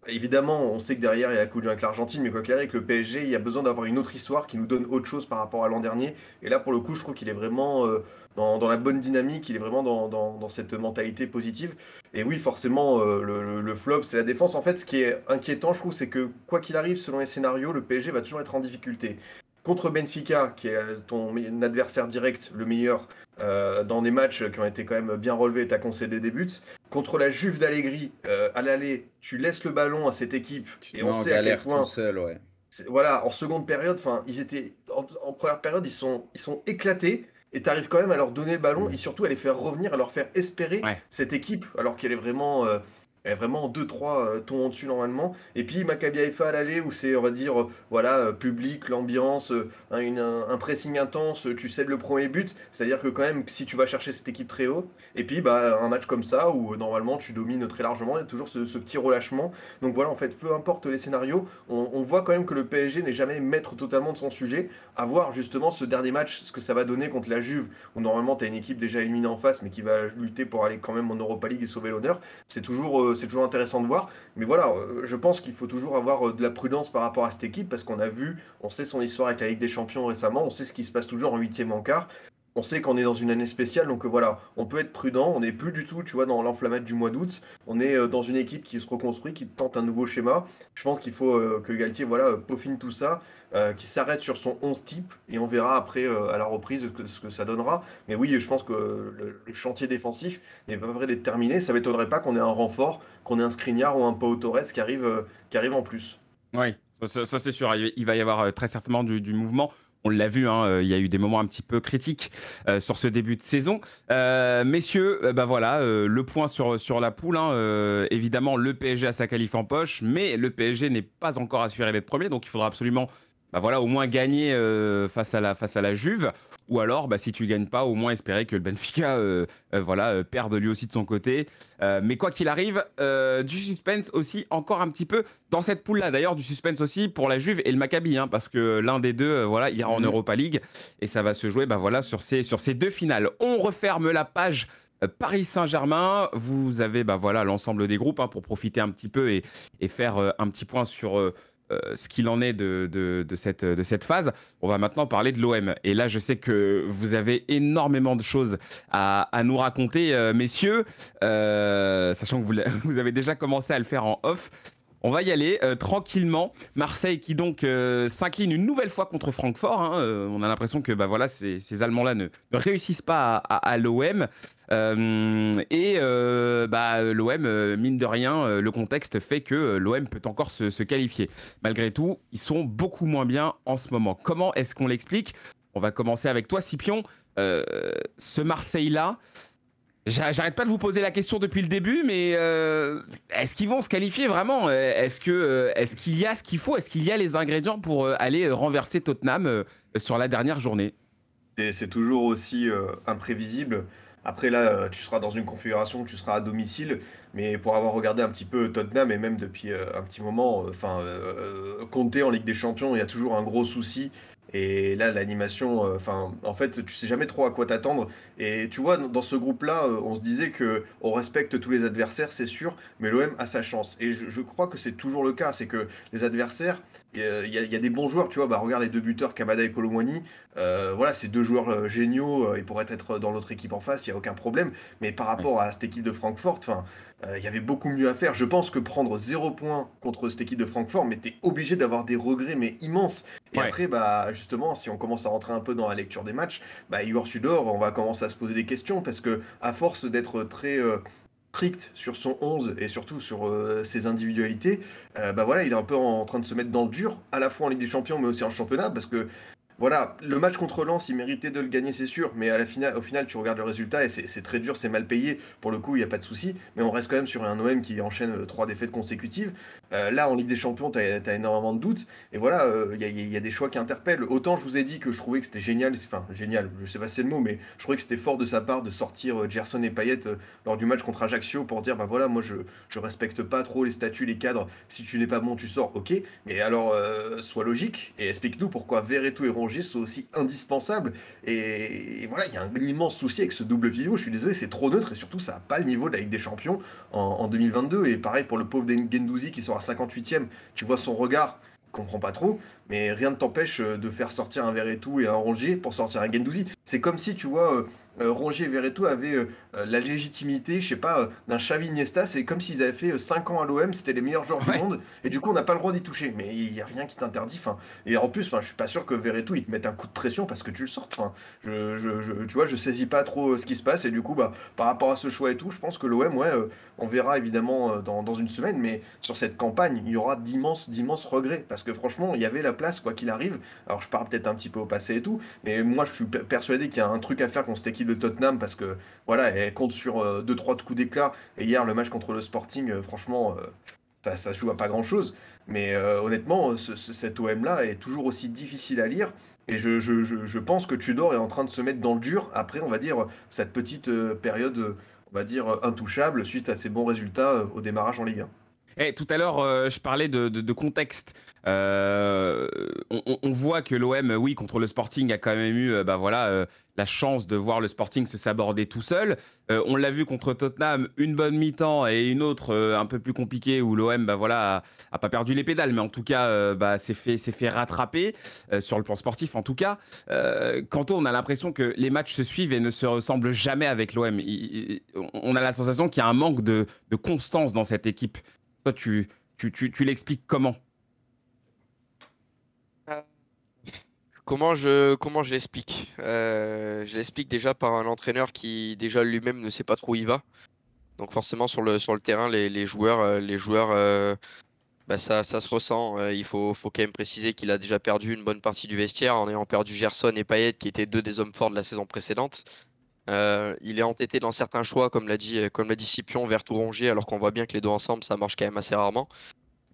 Évidemment, on sait que derrière, il y a la Coupe avec l'Argentine, mais quoi qu'il arrive, avec le PSG, il y a besoin d'avoir une autre histoire qui nous donne autre chose par rapport à l'an dernier. Et là, pour le coup, je trouve qu'il est vraiment euh, dans, la bonne dynamique, il est vraiment dans, cette mentalité positive. Et oui, forcément, euh, le, le, flop, c'est la défense. En fait, ce qui est inquiétant, je trouve, c'est que quoi qu'il arrive, selon les scénarios, le PSG va toujours être en difficulté contre Benfica, qui est ton adversaire direct, le meilleur, euh, dans des matchs qui ont été quand même bien relevés, tu as concédé des buts. Contre la Juve d'Allegri, euh, à l'aller, tu laisses le ballon à cette équipe. Tu et on sait à Tout seul, ouais. Voilà, en seconde période, enfin, ils étaient. En, première période, ils sont, ils sont éclatés. Et tu arrives quand même à leur donner le ballon mm. et surtout à les faire revenir, à leur faire espérer cette équipe, alors qu'elle est vraiment. Euh, est eh, vraiment 2-3 euh, tons en dessus normalement. Et puis Maccabi Haifa à l'aller où c'est on va dire euh, voilà euh, public, l'ambiance, un, pressing intense, tu cèdes le premier but, c'est-à-dire que quand même si tu vas chercher cette équipe très haut, et puis bah un match comme ça où normalement tu domines très largement, il y a toujours ce, petit relâchement. Donc voilà en fait peu importe les scénarios, on, on voit quand même que le PSG n'est jamais maître totalement de son sujet, à voir justement ce dernier match, ce que ça va donner contre la Juve, où normalement tu as une équipe déjà éliminée en face mais qui va lutter pour aller quand même en Europa League et sauver l'honneur. C'est toujours euh, c'est toujours intéressant de voir. Mais voilà, euh, je pense qu'il faut toujours avoir euh, de la prudence par rapport à cette équipe parce qu'on a vu, on sait son histoire avec la Ligue des Champions récemment, on sait ce qui se passe toujours en huitième en quart. On sait qu'on est dans une année spéciale, donc voilà, on peut être prudent, on n'est plus du tout, tu vois, dans l'enflammate du mois d'août. On est dans une équipe qui se reconstruit, qui tente un nouveau schéma. Je pense qu'il faut que Galtier, voilà, peaufine tout ça euh, qui s'arrête sur son 11 type et on verra après euh, à la reprise ce que ça donnera. Mais oui, je pense que le, chantier défensif n'est pas vrai d'être terminé. Ça m'étonnerait pas qu'on ait un renfort, qu'on ait un Skriniar ou un Pau Torres qui arrive, euh, qui arrive en plus. Oui, ça, c'est sûr. Il, va y avoir très certainement du, mouvement. On l'a vu, hein, il y a eu des moments un petit peu critiques sur ce début de saison. messieurs, bah voilà, le point sur, sur la poule. Hein, évidemment, le PSG a sa qualif en poche, mais le PSG n'est pas encore assuré d'être premier, donc il faudra absolument bah voilà, au moins gagner euh, face, à la, face à la Juve. Ou alors, bah, si tu gagnes pas, au moins espérer que le Benfica euh, euh, voilà, perde lui aussi de son côté. mais quoi qu'il arrive, du suspense aussi, encore un petit peu dans cette poule-là. D'ailleurs, du suspense aussi pour la Juve et le Maccabi, hein, parce que l'un des deux voilà, ira en mhm. Europa League. Et ça va se jouer bah, voilà, sur, ces, sur ces deux finales. On referme la page Paris Saint-Germain. Vous avez bah, voilà l'ensemble des groupes hein, pour profiter un petit peu et, et faire un petit point sur, euh, ce qu'il en est de, cette, phase, on va maintenant parler de l'OM. Et là, je sais que vous avez énormément de choses à, nous raconter, euh, messieurs, euh, sachant que vous avez déjà commencé à le faire en off. On va y aller euh, tranquillement. Marseille qui donc euh, s'incline une nouvelle fois contre Francfort. Hein, euh, on a l'impression que bah, voilà, ces, Allemands-là ne, réussissent pas à, l'OM. et bah, l'OM, mine de rien, le contexte fait que l'OM peut encore se, se qualifier. Malgré tout, ils sont beaucoup moins bien en ce moment. Comment est-ce qu'on l'explique On va commencer avec toi, Scipion. ce Marseille-là, J'arrête pas de vous poser la question depuis le début, mais euh, est-ce qu'ils vont se qualifier vraiment Est-ce que euh, est-ce qu'il y a ce qu'il faut Est-ce qu'il y a les ingrédients pour euh, aller renverser Tottenham sur la dernière journée C'est toujours aussi imprévisible. Après là, tu seras dans une configuration, tu seras à domicile, mais pour avoir regardé un petit peu Tottenham et même depuis un petit moment, enfin, compter en Ligue des Champions, il y a toujours un gros souci et là, l'animation, euh, enfin, en fait, tu sais jamais trop à quoi t'attendre. Et tu vois, dans ce groupe-là, euh, on se disait que on respecte tous les adversaires, c'est sûr, mais l'OM a sa chance. Et je, crois que c'est toujours le cas, c'est que les adversaires, il y, a des bons joueurs, tu vois, bah regarde les deux buteurs, Kamada et Colomwani, euh, voilà, c'est deux joueurs géniaux, ils pourraient être dans l'autre équipe en face, il y a aucun problème. Mais par rapport à cette équipe de Francfort, enfin euh, il y avait beaucoup mieux à faire. Je pense que prendre zéro point contre cette équipe de Francfort, mais t'es obligé d'avoir des regrets, mais immenses. Et après, bah, justement, si on commence à rentrer un peu dans la lecture des matchs, bah, Igor Sudor, on va commencer à se poser des questions parce que, à force d'être très. Euh, strict sur son 11 et surtout sur euh, ses individualités, bah voilà, il est un peu en, train de se mettre dans le dur, à la fois en Ligue des Champions mais aussi en championnat, parce que voilà, le match contre Lens, il méritait de le gagner, c'est sûr, mais à la au final, tu regardes le résultat et c'est très dur, c'est mal payé. Pour le coup, il n'y a pas de souci, mais on reste quand même sur un OM qui enchaîne euh, trois défaites consécutives. Euh, là, en Ligue des Champions, tu as, énormément de doutes, et voilà, il euh, y, a des choix qui interpellent. Autant je vous ai dit que je trouvais que c'était génial, enfin, génial, je sais pas si c'est le mot, mais je trouvais que c'était fort de sa part de sortir Gerson et Payet lors du match contre Ajaccio pour dire, ben voilà, moi je, je respecte pas trop les statuts, les cadres, si tu n'es pas bon, tu sors, ok, mais alors, sois logique et explique-nous pourquoi Verretou et sont aussi indispensable. Et, voilà, il y a un immense souci avec ce double vidéo Je suis désolé, c'est trop neutre et surtout, ça n'a pas le niveau de la Ligue des Champions en, 2022. Et pareil pour le pauvre Gendouzi qui sera à 58e, tu vois son regard comprend pas trop. Mais rien ne t'empêche euh, de faire sortir un Verretou et un Rongier pour sortir un Gendouzi. C'est comme si, tu vois, euh, euh, Rongier et Verretou avaient la légitimité, je sais pas, d'un Xavi C'est comme s'ils avaient fait 5 ans à l'OM, c'était les meilleurs joueurs du monde. Et du coup, on n'a pas le droit d'y toucher. Mais il n'y a rien qui t'interdit. et en plus, enfin, je suis pas sûr que Verretou, il te mette un coup de pression parce que tu le sortes. je, tu vois, je saisis pas trop ce qui se passe. Et du coup, bah, par rapport à ce choix et tout, je pense que l'OM, ouais, on verra évidemment dans, dans une semaine. Mais sur cette campagne, il y aura d'immenses, d'immenses regrets. Parce que franchement, il y avait la quoi qu'il arrive. Alors je parle peut-être un petit peu au passé et tout, mais moi je suis persuadé qu'il y a un truc à faire contre cette équipe de Tottenham parce que voilà, elle compte sur 2-3 euh, coups d'éclat. Et hier, le match contre le Sporting, euh, franchement, euh, ça, ça joue à pas grand chose. Mais honnêtement, ce, cet OM-là est toujours aussi difficile à lire. Et je, je, je, pense que Tudor est en train de se mettre dans le dur après, on va dire, cette petite période, on va dire, intouchable suite à ses bons résultats au démarrage en Ligue 1. Eh, tout à l'heure, euh, je parlais de, contexte. Euh, on, voit que l'OM, euh, oui, contre le Sporting, a quand même eu bah voilà, la chance de voir le Sporting se saborder tout seul. on l'a vu contre Tottenham, une bonne mi-temps et une autre un peu plus compliquée où l'OM bah, voilà, a, pas perdu les pédales, mais en tout cas bah, s'est fait, fait, rattraper, sur le plan sportif en tout cas. Quant on a l'impression que les matchs se suivent et ne se ressemblent jamais avec l'OM. On a la sensation qu'il y a un manque de, de constance dans cette équipe. Toi, tu, tu, l'expliques comment euh, Comment je, comment je l'explique euh, Je l'explique déjà par un entraîneur qui déjà lui-même ne sait pas trop où il va. Donc forcément sur le, sur le terrain, les, joueurs, les joueurs euh, bah, ça, se ressent. Il faut, faut quand même préciser qu'il a déjà perdu une bonne partie du vestiaire en ayant perdu Gerson et Payet qui étaient deux des hommes forts de la saison précédente. Euh, il est entêté dans certains choix, comme l'a dit, comme l'a dit Scipion, vers alors qu'on voit bien que les deux ensemble, ça marche quand même assez rarement.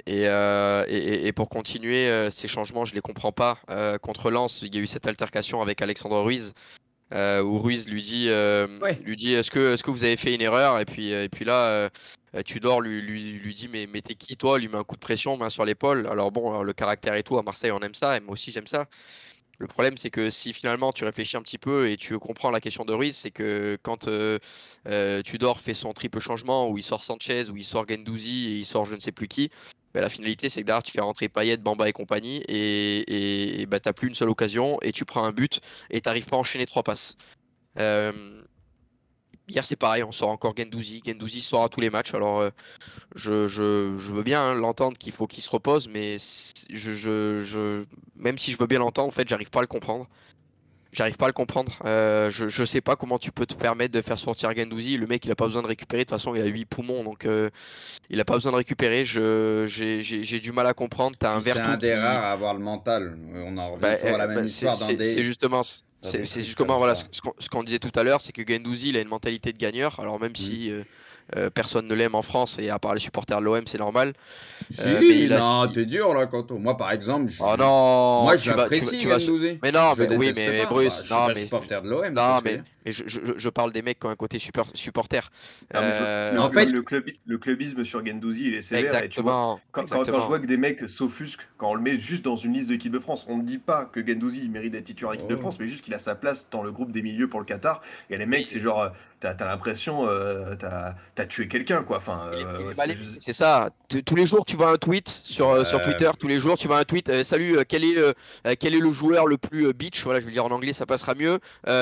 Et, euh, pour continuer, euh, ces changements, je les comprends pas. contre Lens, il y a eu cette altercation avec Alexandre Ruiz, où Ruiz lui dit, lui dit, est-ce que, est-ce que vous avez fait une erreur Et puis, et puis là. Tudor lui, lui, lui, dit mais, mais t'es qui toi lui met un coup de pression main sur l'épaule alors bon le caractère et tout à Marseille on aime ça et moi aussi j'aime ça le problème, c'est que si finalement tu réfléchis un petit peu et tu comprends la question de Ruiz, c'est que quand euh, euh, Tudor fait son triple changement, où il sort Sanchez, où il sort Gendouzi et il sort je ne sais plus qui, bah, la finalité, c'est que derrière, tu fais rentrer Payet, Bamba et compagnie, et, tu bah, plus une seule occasion, et tu prends un but, et tu n'arrives pas à enchaîner trois passes. Euh, hier c'est pareil, on sort encore Gendouzi. Gendouzi sort à tous les matchs. Alors euh, je, je, veux bien hein, l'entendre qu'il faut qu'il se repose, mais je, je, même si je veux bien l'entendre, en fait, j'arrive pas à le comprendre. J'arrive pas à le comprendre. Euh, je, sais pas comment tu peux te permettre de faire sortir Gendouzi. Le mec, il a pas besoin de récupérer. De toute façon, il a 8 poumons, donc euh, il a pas besoin de récupérer. J'ai du mal à comprendre. T'as un C'est un des rares à avoir le mental. On en revient bah, à la euh, même bah, histoire. C'est des... justement. Ah c'est justement voilà, ce, qu'on disait tout à l'heure, c'est que Gendouzi il a une mentalité de gagneur. Alors même si euh, euh, personne ne l'aime en France et à part les supporters de l'OM, c'est normal. Euh, si, non, t'es dur là, quand Moi par exemple, je... oh non, moi je tu Vas... Mais non, mais oui, mais, Bruce, bah, mais supporter de l'OM. Non, mais et je, parle des mecs qui ont un côté supporter. Euh, le, en fait, le, clubisme sur Gendouzi, il est sévère. tu quand, je vois que des mecs s'offusquent, quand on le met juste dans une liste d'équipe de France, on ne dit pas que Gendouzi mérite d'être titulaire en équipe de oh. France, mais juste qu'il a sa place dans le groupe des milieux pour le Qatar. Et les mecs, c'est genre, t'as as, l'impression, euh, t'as as tué quelqu'un, quoi. Enfin, euh, c'est ça. Tous les jours, tu vois un tweet sur, sur Twitter, tous les jours, tu vois un tweet. salut, quel est, quel est le joueur le plus bitch Voilà, je vais dire en anglais, ça passera mieux.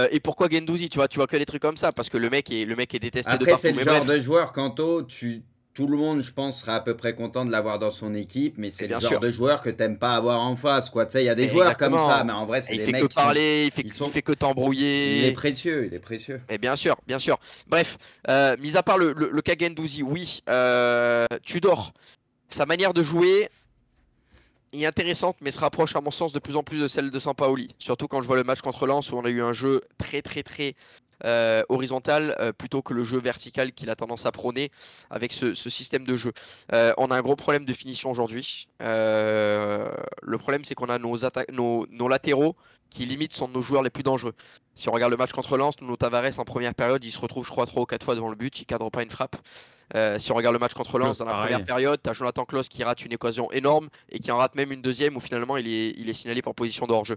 et pourquoi Gendouzi tu vois, tu vois que les trucs comme ça parce que le mec est, le mec est détesté Après, de c'est le genre de joueur, Kanto, tu, tout le monde, je pense, sera à peu près content de l'avoir dans son équipe, mais c'est le genre sûr. de joueur que tu t'aimes pas avoir en face, quoi. Tu sais, il y a des joueurs comme ça, mais en vrai, c'est des mecs. Il fait que parler, il fait, sont... fait que t'embrouiller. Il est précieux, il est précieux. Et bien sûr, bien sûr. Bref, euh, mis à part le, le, le Kagendouzi, oui, euh, tu dors sa manière de jouer, intéressante, mais se rapproche à mon sens de plus en plus de celle de Sampaoli. Surtout quand je vois le match contre Lens où on a eu un jeu très très très euh, horizontal euh, plutôt que le jeu vertical qu'il a tendance à prôner avec ce, système de jeu. Euh, on a un gros problème de finition aujourd'hui. le problème c'est qu'on a nos, nos latéraux qui limite sont nos joueurs les plus dangereux. Si on regarde le match contre Lens, Nuno Tavares en première période, il se retrouve, je crois, trois ou quatre fois devant le but, il cadre pas une frappe. Euh, si on regarde le match contre Lens, dans la première période, tu as Jonathan Klaus qui rate une occasion énorme et qui en rate même une deuxième où finalement il est, il est signalé pour position de hors-jeu.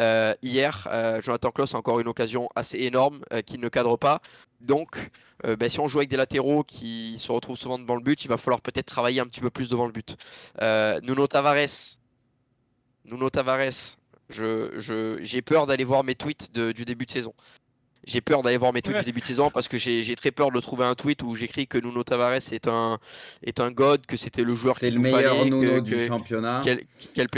Euh, hier, euh, Jonathan Klaus a encore une occasion assez énorme qu'il ne cadre pas. Donc, ben, si on joue avec des latéraux qui se retrouvent souvent devant le but, il va falloir peut-être travailler un petit peu plus devant le but. Nuno Tavares, Nuno Tavares je, j'ai peur d'aller voir mes tweets de, du début de saison. J'ai peur d'aller voir mes tweets du début de saison parce que j'ai, très peur de trouver un tweet où j'écris que Nuno Tavares est un, est un god, que c'était le joueur C'est le meilleur Nuno du championnat. Quel,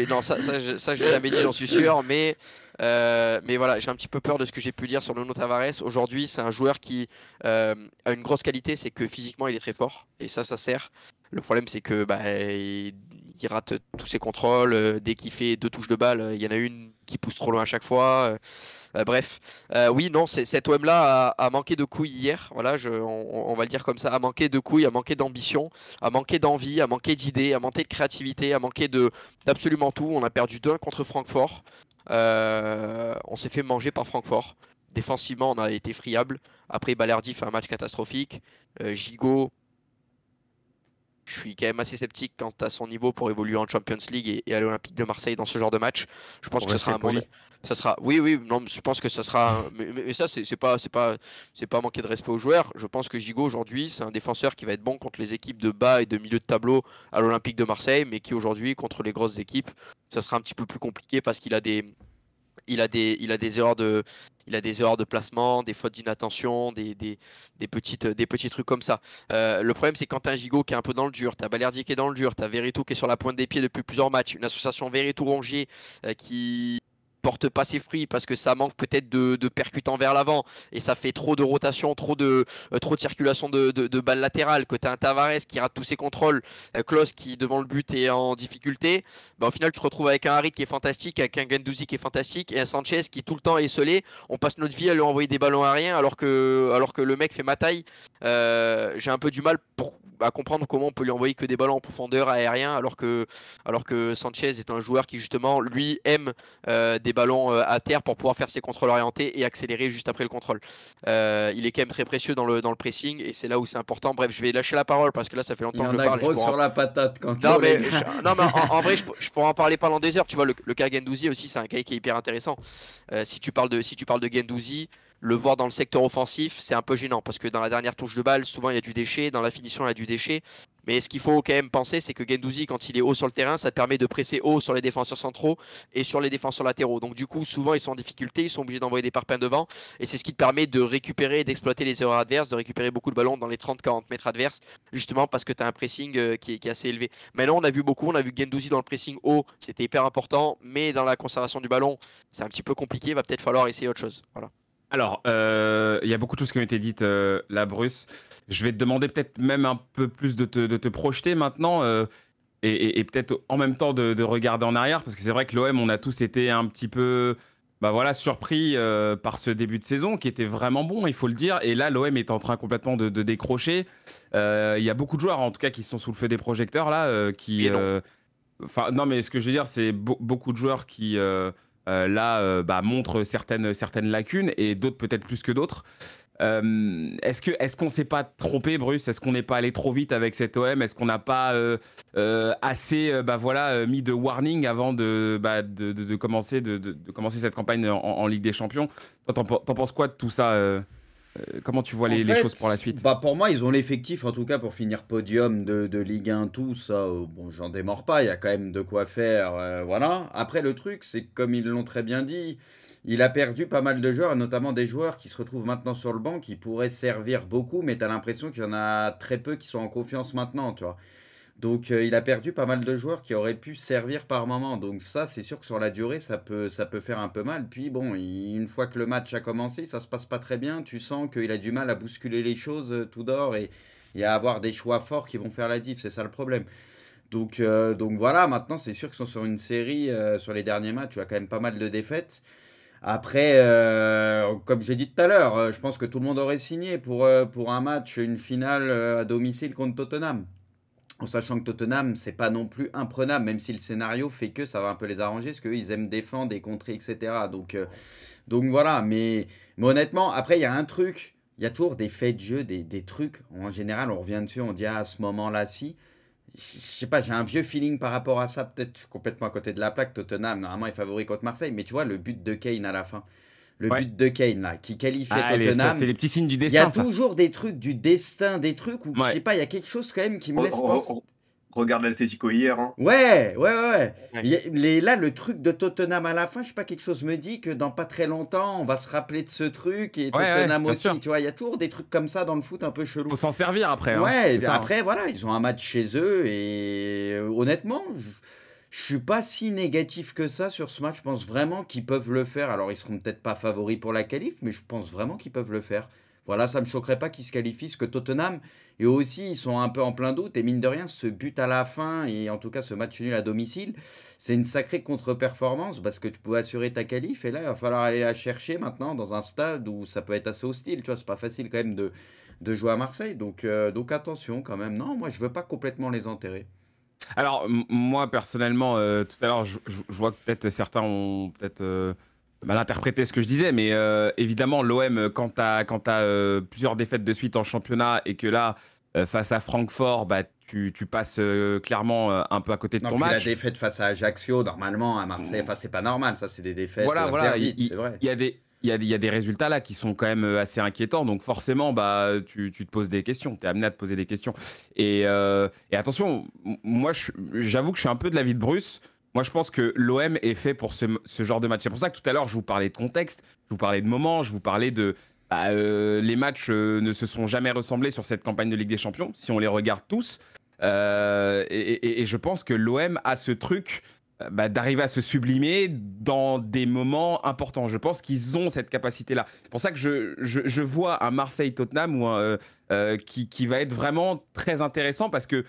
non, ça, ça, je l'ai jamais dit, j'en suis sûr, mais. Euh, mais voilà, j'ai un petit peu peur de ce que j'ai pu dire sur Nuno Tavares. Aujourd'hui, c'est un joueur qui euh, a une grosse qualité, c'est que physiquement, il est très fort. Et ça, ça sert. Le problème, c'est que bah, qui rate tous ses contrôles. Euh, dès qu'il fait deux touches de balle, euh, il y en a une qui pousse trop loin à chaque fois. Euh, bref, oui, non, cet OM-là a, manqué de couilles hier. Voilà, on, va le dire comme ça, a manqué de couilles, a manqué d'ambition, a manqué d'envie, a manqué d'idées, a manqué de créativité, a manqué d'absolument tout. On a perdu 2 contre Francfort. on s'est fait manger par Francfort. Défensivement, on a été friable. Après, Balerdi fait un match catastrophique. Gigot, je suis quand même assez sceptique quant à son niveau pour évoluer en Champions League et, à l'Olympique de Marseille dans ce genre de match. Je pense que ce sera un bon. Ça sera, oui, oui, non, je pense que ça sera. Mais, ça, c'est pas, c'est pas, c'est pas manquer de respect aux joueurs. Je pense que Gigot aujourd'hui, c'est un défenseur qui va être bon contre les équipes de bas et de milieu de tableau à l'Olympique de Marseille, mais qui aujourd'hui contre les grosses équipes, ça sera un petit peu plus compliqué parce qu'il a des, il a des, il a des erreurs de, il a des erreurs de placement, des fautes d'inattention, des, des, petites, des petits trucs comme ça. Euh, le problème, c'est quand t'as un Gigot qui est un peu dans le dur, T'as as Balerdi qui est dans le dur, T'as as qui est sur la pointe des pieds depuis plusieurs matchs, une association Veretout-Rongier euh, qui porte pas ses fruits parce que ça manque peut-être de, de percutant vers l'avant et ça fait trop de rotation, trop de, euh, trop de circulation de, balles latérales, côté un Tavares qui rate tous ses contrôles, euh, Klaus qui devant le but est en difficulté, bah, au final tu te retrouves avec un Harit qui est fantastique, avec un Gendouzi qui est fantastique et un Sanchez qui tout le temps est solé On passe notre vie à lui envoyer des ballons à rien alors que, alors que le mec fait ma taille. Euh, j'ai un peu du mal à comprendre comment on peut lui envoyer que des ballons en profondeur aérien alors que, alors que Sanchez est un joueur qui justement lui aime des euh, des ballons euh, à terre pour pouvoir faire ses contrôles orientés et accélérer juste après le contrôle. Euh, il est quand même très précieux dans le, dans le pressing et c'est là où c'est important. Bref, je vais lâcher la parole parce que là, ça fait longtemps il que je a parle. Gros sur la patate quand non, mais, non, mais en, vrai, je, pourrais en parler pendant des heures. Tu vois, le, le cas Gendouzi aussi, c'est un cas qui est hyper intéressant. Euh, si, tu parles de, si tu parles de Gendouzi, le voir dans le secteur offensif, c'est un peu gênant parce que dans la dernière touche de balle, souvent il y a du déchet, dans la finition il y a du déchet. Mais ce qu'il faut quand même penser, c'est que Gendouzi, quand il est haut sur le terrain, ça permet de presser haut sur les défenseurs centraux et sur les défenseurs latéraux. Donc du coup, souvent ils sont en difficulté, ils sont obligés d'envoyer des parpaings devant et c'est ce qui te permet de récupérer, et d'exploiter les erreurs adverses, de récupérer beaucoup de ballons dans les 30-40 mètres adverses, justement parce que tu as un pressing euh, qui est, assez élevé. Maintenant, on a vu beaucoup, on a vu Gendouzi dans le pressing haut, c'était hyper important, mais dans la conservation du ballon, c'est un petit peu compliqué, il va peut-être falloir essayer autre chose. Voilà. Alors, euh, il y a beaucoup de choses qui ont été dites euh, là, Bruce. Je vais te demander peut-être même un peu plus de te, projeter maintenant euh, et, peut-être en même temps de, regarder en arrière parce que c'est vrai que l'OM, on a tous été un petit peu bah voilà, surpris par ce début de saison qui était vraiment bon, il faut le dire. Et là, l'OM est en train complètement de, décrocher. Il y a beaucoup de joueurs, en tout cas, qui sont sous le feu des projecteurs là. qui, non. non. mais ce que je veux dire, c'est beaucoup de joueurs qui euh, là, euh, bah, montre certaines, certaines lacunes et d'autres peut-être plus que d'autres. Euh, est-ce que est-ce qu'on s'est pas trompé, Bruce Est-ce qu'on n'est pas allé trop vite avec cet OM Est-ce qu'on n'a pas assez, bah voilà, mis de warning avant de, bah, de, commencer de, commencer cette campagne en, Ligue des Champions t'en, penses quoi de tout ça euh, comment tu vois les, choses pour la suite bah Pour moi, ils ont l'effectif, en tout cas, pour finir podium de, de Ligue 1, tout ça. Euh, bon, j'en démords pas, il y a quand même de quoi faire. Euh, voilà. Après, le truc, c'est comme ils l'ont très bien dit, il a perdu pas mal de joueurs, notamment des joueurs qui se retrouvent maintenant sur le banc, qui pourraient servir beaucoup, mais tu as l'impression qu'il y en a très peu qui sont en confiance maintenant, tu vois. Donc euh, il a perdu pas mal de joueurs qui auraient pu servir par moment. Donc ça, c'est sûr que sur la durée, ça peut, ça peut faire un peu mal. Puis bon, une fois que le match a commencé, ça se passe pas très bien. Tu sens qu'il a du mal à bousculer les choses euh, tout d'or et, à avoir des choix forts qui vont faire la diff. C'est ça le problème. Donc, euh, donc voilà, maintenant c'est sûr que sont sur une série, sur les derniers matchs, tu as quand même pas mal de défaites. Après, comme j'ai dit tout à l'heure, je pense que tout le monde aurait signé pour, pour un match, une finale à domicile contre Tottenham en sachant que Tottenham, c'est pas non plus imprenable, même si le scénario fait que ça va un peu les arranger, parce qu'ils ils aiment défendre et contrer, etc. Donc, euh, donc voilà, mais, mais honnêtement, après, il y a un truc, il y a toujours des faits de jeu, des, trucs. En général, on revient dessus, on dit ah, à ce moment-là, si. Je sais pas, j'ai un vieux feeling par rapport à ça, peut-être complètement à côté de la plaque. Tottenham, normalement, est favori contre Marseille, mais tu vois, le but de Kane à la fin le but de Kane là, qui qualifie ah, Tottenham. C'est les petits signes du destin. Il y a toujours des trucs du destin, des trucs où je je sais pas, il y a quelque chose quand même qui me oh, laisse oh, penser. Oh, Regarde l'Atletico hier. Hein. Ouais, ouais, ouais. Les, là, le truc de Tottenham à la fin, je sais pas, quelque chose me dit que dans pas très longtemps, on va se rappeler de ce truc et Tottenham aussi. Tu vois, il y a toujours des trucs comme ça dans le foot un peu chelou. Faut s'en servir après. Hein, ouais, après, voilà, ils ont un match chez eux et euh, honnêtement, je suis pas si négatif que ça sur ce match. Je pense vraiment qu'ils peuvent le faire. Alors, ils seront peut-être pas favoris pour la qualif, mais je pense vraiment qu'ils peuvent le faire. Voilà, ça me choquerait pas qu'ils se qualifient, ce que Tottenham, et aussi, ils sont un peu en plein doute, et mine de rien, ce but à la fin, et en tout cas ce match nul à domicile, c'est une sacrée contre-performance, parce que tu peux assurer ta qualif, et là, il va falloir aller la chercher maintenant dans un stade où ça peut être assez hostile, tu vois, c'est pas facile quand même de, jouer à Marseille, donc, euh, donc attention quand même, non, moi je veux pas complètement les enterrer. Alors, moi, personnellement, euh, tout à l'heure, je, vois que peut-être certains ont peut-être euh, mal interprété ce que je disais, mais euh, évidemment, l'OM, quand tu as, plusieurs défaites de suite en championnat et que là, face à Francfort, bah, tu, passes clairement un peu à côté de ton match. La défaite face à Ajaccio, normalement, à Marseille, c'est pas normal, ça, c'est des défaites. Voilà, voilà, il, vrai. y a des il y, a des résultats là qui sont quand même euh, assez inquiétants. Donc forcément, bah, tu, te poses des questions. Tu es amené à te poser des questions. Et, euh, attention, moi, j'avoue que je suis un peu de l'avis de Bruce. Moi, je pense que l'OM est fait pour ce, genre de match. C'est pour ça que tout à l'heure, je vous parlais de contexte, je vous parlais de moment, je vous parlais de. Bah, euh, les matchs ne se sont jamais ressemblés sur cette campagne de Ligue des Champions, si on les regarde tous. Et, et, je pense que l'OM a ce truc euh, bah, d'arriver à se sublimer dans des moments importants. Je pense qu'ils ont cette capacité-là. C'est pour ça que je, je, vois un Marseille-Tottenham euh, euh, qui, qui, va être vraiment très intéressant parce que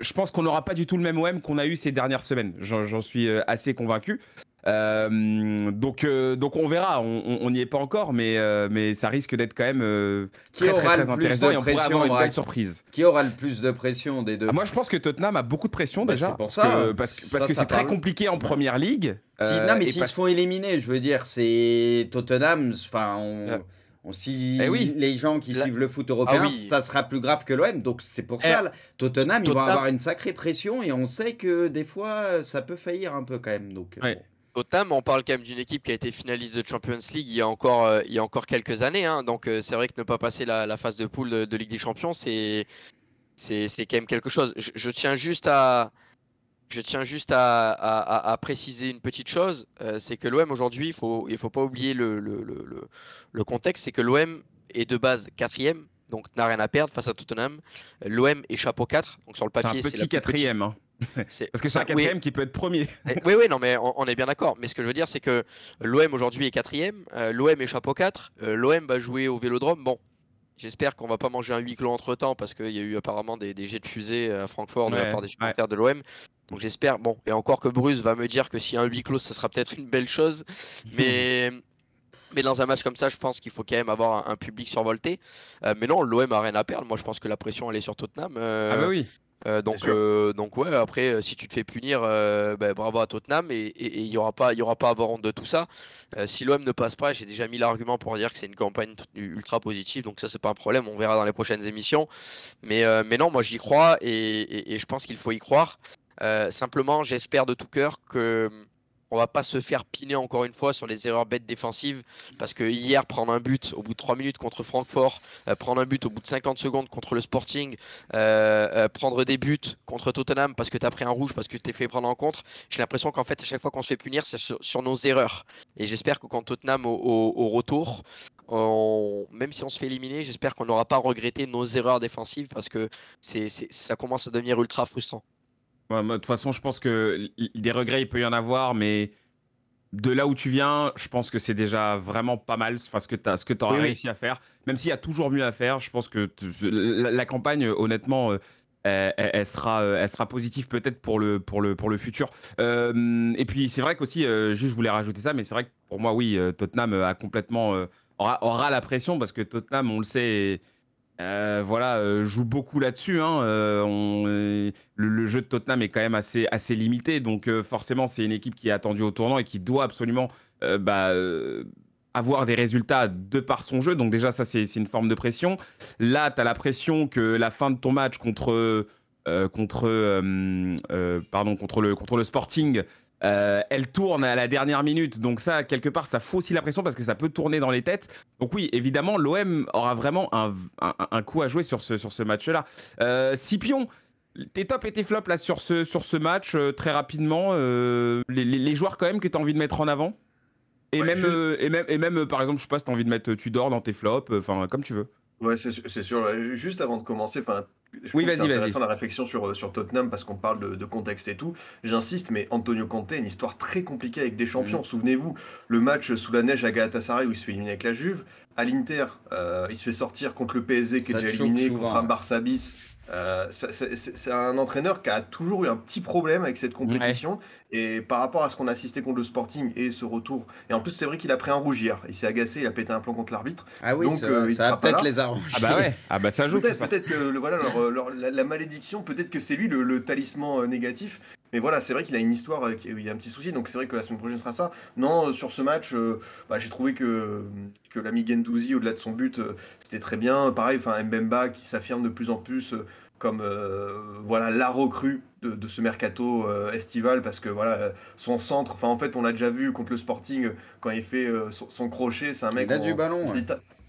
je pense qu'on n'aura pas du tout le même OM qu'on a eu ces dernières semaines. J'en suis assez convaincu. Euh, donc, euh, donc on verra, on n'y est pas encore, mais, euh, mais ça risque d'être quand même qui très, intéressant et on une belle surprise. Qui aura le plus de pression des deux ah, Moi je pense que Tottenham a beaucoup de pression bah, déjà. C'est pour ça. parce, que c'est très compliqué en première ligue. Si, non, mais s'ils se font éliminer, je veux dire, c'est Tottenham, enfin. On... Ah. si eh les gens qui suivent le foot ah européen, ça sera plus grave que l'OM. Donc c'est pour ça. Tottenham, Tottenham, ils vont avoir une sacrée pression et on sait que des fois, ça peut faillir un peu quand même. Donc, Tottenham, on parle quand même d'une équipe qui a été finaliste de Champions League il y a encore, euh, quelques années. Hein. Donc euh, c'est vrai que ne pas passer la, phase de poule de, Ligue des Champions, c'est, quand même quelque chose. Je, tiens juste à, préciser une petite chose, euh, c'est que l'OM aujourd'hui, il faut, faut pas oublier le, contexte, c'est que l'OM est de base quatrième, donc n'a rien à perdre face à Tottenham. L'OM est chapeau 4, donc sur le papier c'est un petit quatrième. Hein. Parce que c'est un ah, quatrième qui peut être premier. Eh, oui, oui, non, mais on, est bien d'accord. Mais ce que je veux dire, c'est que l'OM aujourd'hui est quatrième, euh, l'OM échappe au 4, l'OM va jouer au vélodrome. Bon, j'espère qu'on va pas manger un huis clos entre temps parce qu'il y a eu apparemment des, jets de fusée à Francfort de la part des supporters de l'OM. Donc j'espère, bon, et encore que Bruce va me dire que si un huis clos, ça sera peut-être une belle chose. Mais. Mais dans un match comme ça, je pense qu'il faut quand même avoir un, public survolté. Euh, mais non, l'OM a rien à perdre. Moi, je pense que la pression, elle est sur Tottenham. Euh, ah bah oui. Euh, donc, euh, donc ouais, après, euh, si tu te fais punir, ben, bravo à Tottenham et il n'y aura pas, aura pas à avoir honte de tout ça. si l'OM ne passe pas, j'ai déjà mis l'argument pour dire que c'est une campagne ultra positive, donc ça c'est pas un problème, on verra dans les prochaines émissions. Mais, mais non, moi j'y crois et, je pense qu'il faut y croire. simplement, j'espère de tout cœur que on va pas se faire piner encore une fois sur les erreurs bêtes défensives parce que hier prendre un but au bout de 3 minutes contre Francfort, euh, prendre un but au bout de 50 secondes contre le Sporting, euh, euh, prendre des buts contre Tottenham parce que tu as pris un rouge parce que tu t'es fait prendre en contre, j'ai l'impression qu'en fait à chaque fois qu'on se fait punir c'est sur, nos erreurs et j'espère que quand Tottenham au, retour même si on se fait éliminer, j'espère qu'on n'aura pas regretté nos erreurs défensives parce que c'est, ça commence à devenir ultra frustrant de toute façon, je pense que des regrets, il peut y en avoir, mais de là où tu viens, je pense que c'est déjà vraiment pas mal ce que tu as, que auras réussi à faire. Même s'il y a toujours mieux à faire, je pense que la, campagne, honnêtement, euh, elle, sera, euh, elle sera positive peut-être pour le, pour, le, pour le futur. et puis, c'est vrai qu'aussi, euh, juste je voulais rajouter ça, mais c'est vrai que pour moi, oui, Tottenham a complètement, aura, aura, la pression parce que Tottenham, on le sait, euh, voilà, euh, joue beaucoup là-dessus. Hein, euh, le, jeu de Tottenham est quand même assez, assez limité, donc forcément c'est une équipe qui est attendue au tournant et qui doit absolument bah, avoir des résultats de par son jeu. Donc déjà ça c'est une forme de pression. Là, tu as la pression que la fin de ton match contre... contre, pardon, contre, le, contre le Sporting, euh, elle tourne à la dernière minute, donc ça, quelque part, ça fout aussi la pression parce que ça peut tourner dans les têtes. Donc oui, évidemment, l'OM aura vraiment un, coup à jouer sur ce, sur ce match-là. Euh, Scipion, tes top et tes flops là, sur, ce, sur ce match, euh, très rapidement, euh, les, joueurs quand même que tu as envie de mettre en avant et, même, et même, et même, par exemple, je sais pas si tu as envie de mettre tu dors dans tes flops, enfin, comme tu veux. Ouais, c'est sûr. Juste avant de commencer, oui, vas-y, vas-y. la réflexion euh, sur, Tottenham parce qu'on parle de, contexte et tout. J'insiste, mais Antonio Conte une histoire très compliquée avec des mm. champions. Souvenez-vous, le match sous la neige à Galatasaray où il se fait éliminer avec la Juve. À l'Inter, euh, il se fait sortir contre le PSV qui est déjà éliminé, contre un Barça bis euh, c'est un entraîneur qui a toujours eu un petit problème avec cette compétition. Et par rapport à ce qu'on a assisté contre le Sporting et ce retour, et en plus c'est vrai qu'il a pris un rougir. Il s'est agacé, il a pété un plan contre l'arbitre. Ah oui, donc euh, il ça, peut-être les Ah bah ouais. Ah bah ça joue. Peut-être que voilà la, malédiction, peut-être que c'est lui le, talisman euh, négatif mais voilà, c'est vrai qu'il a une histoire, euh, il a un petit souci, donc c'est vrai que la semaine prochaine sera ça. Non, euh, sur ce match, euh, bah, j'ai trouvé que, que l'ami Gendouzi, au-delà de son but, c'était très bien. Pareil, enfin Mbemba qui s'affirme de plus en plus comme voilà la recrue de, ce mercato estival, parce que voilà son centre, en fait on l'a déjà vu contre le Sporting quand il fait son, crochet, c'est un mec. Il a du ballon.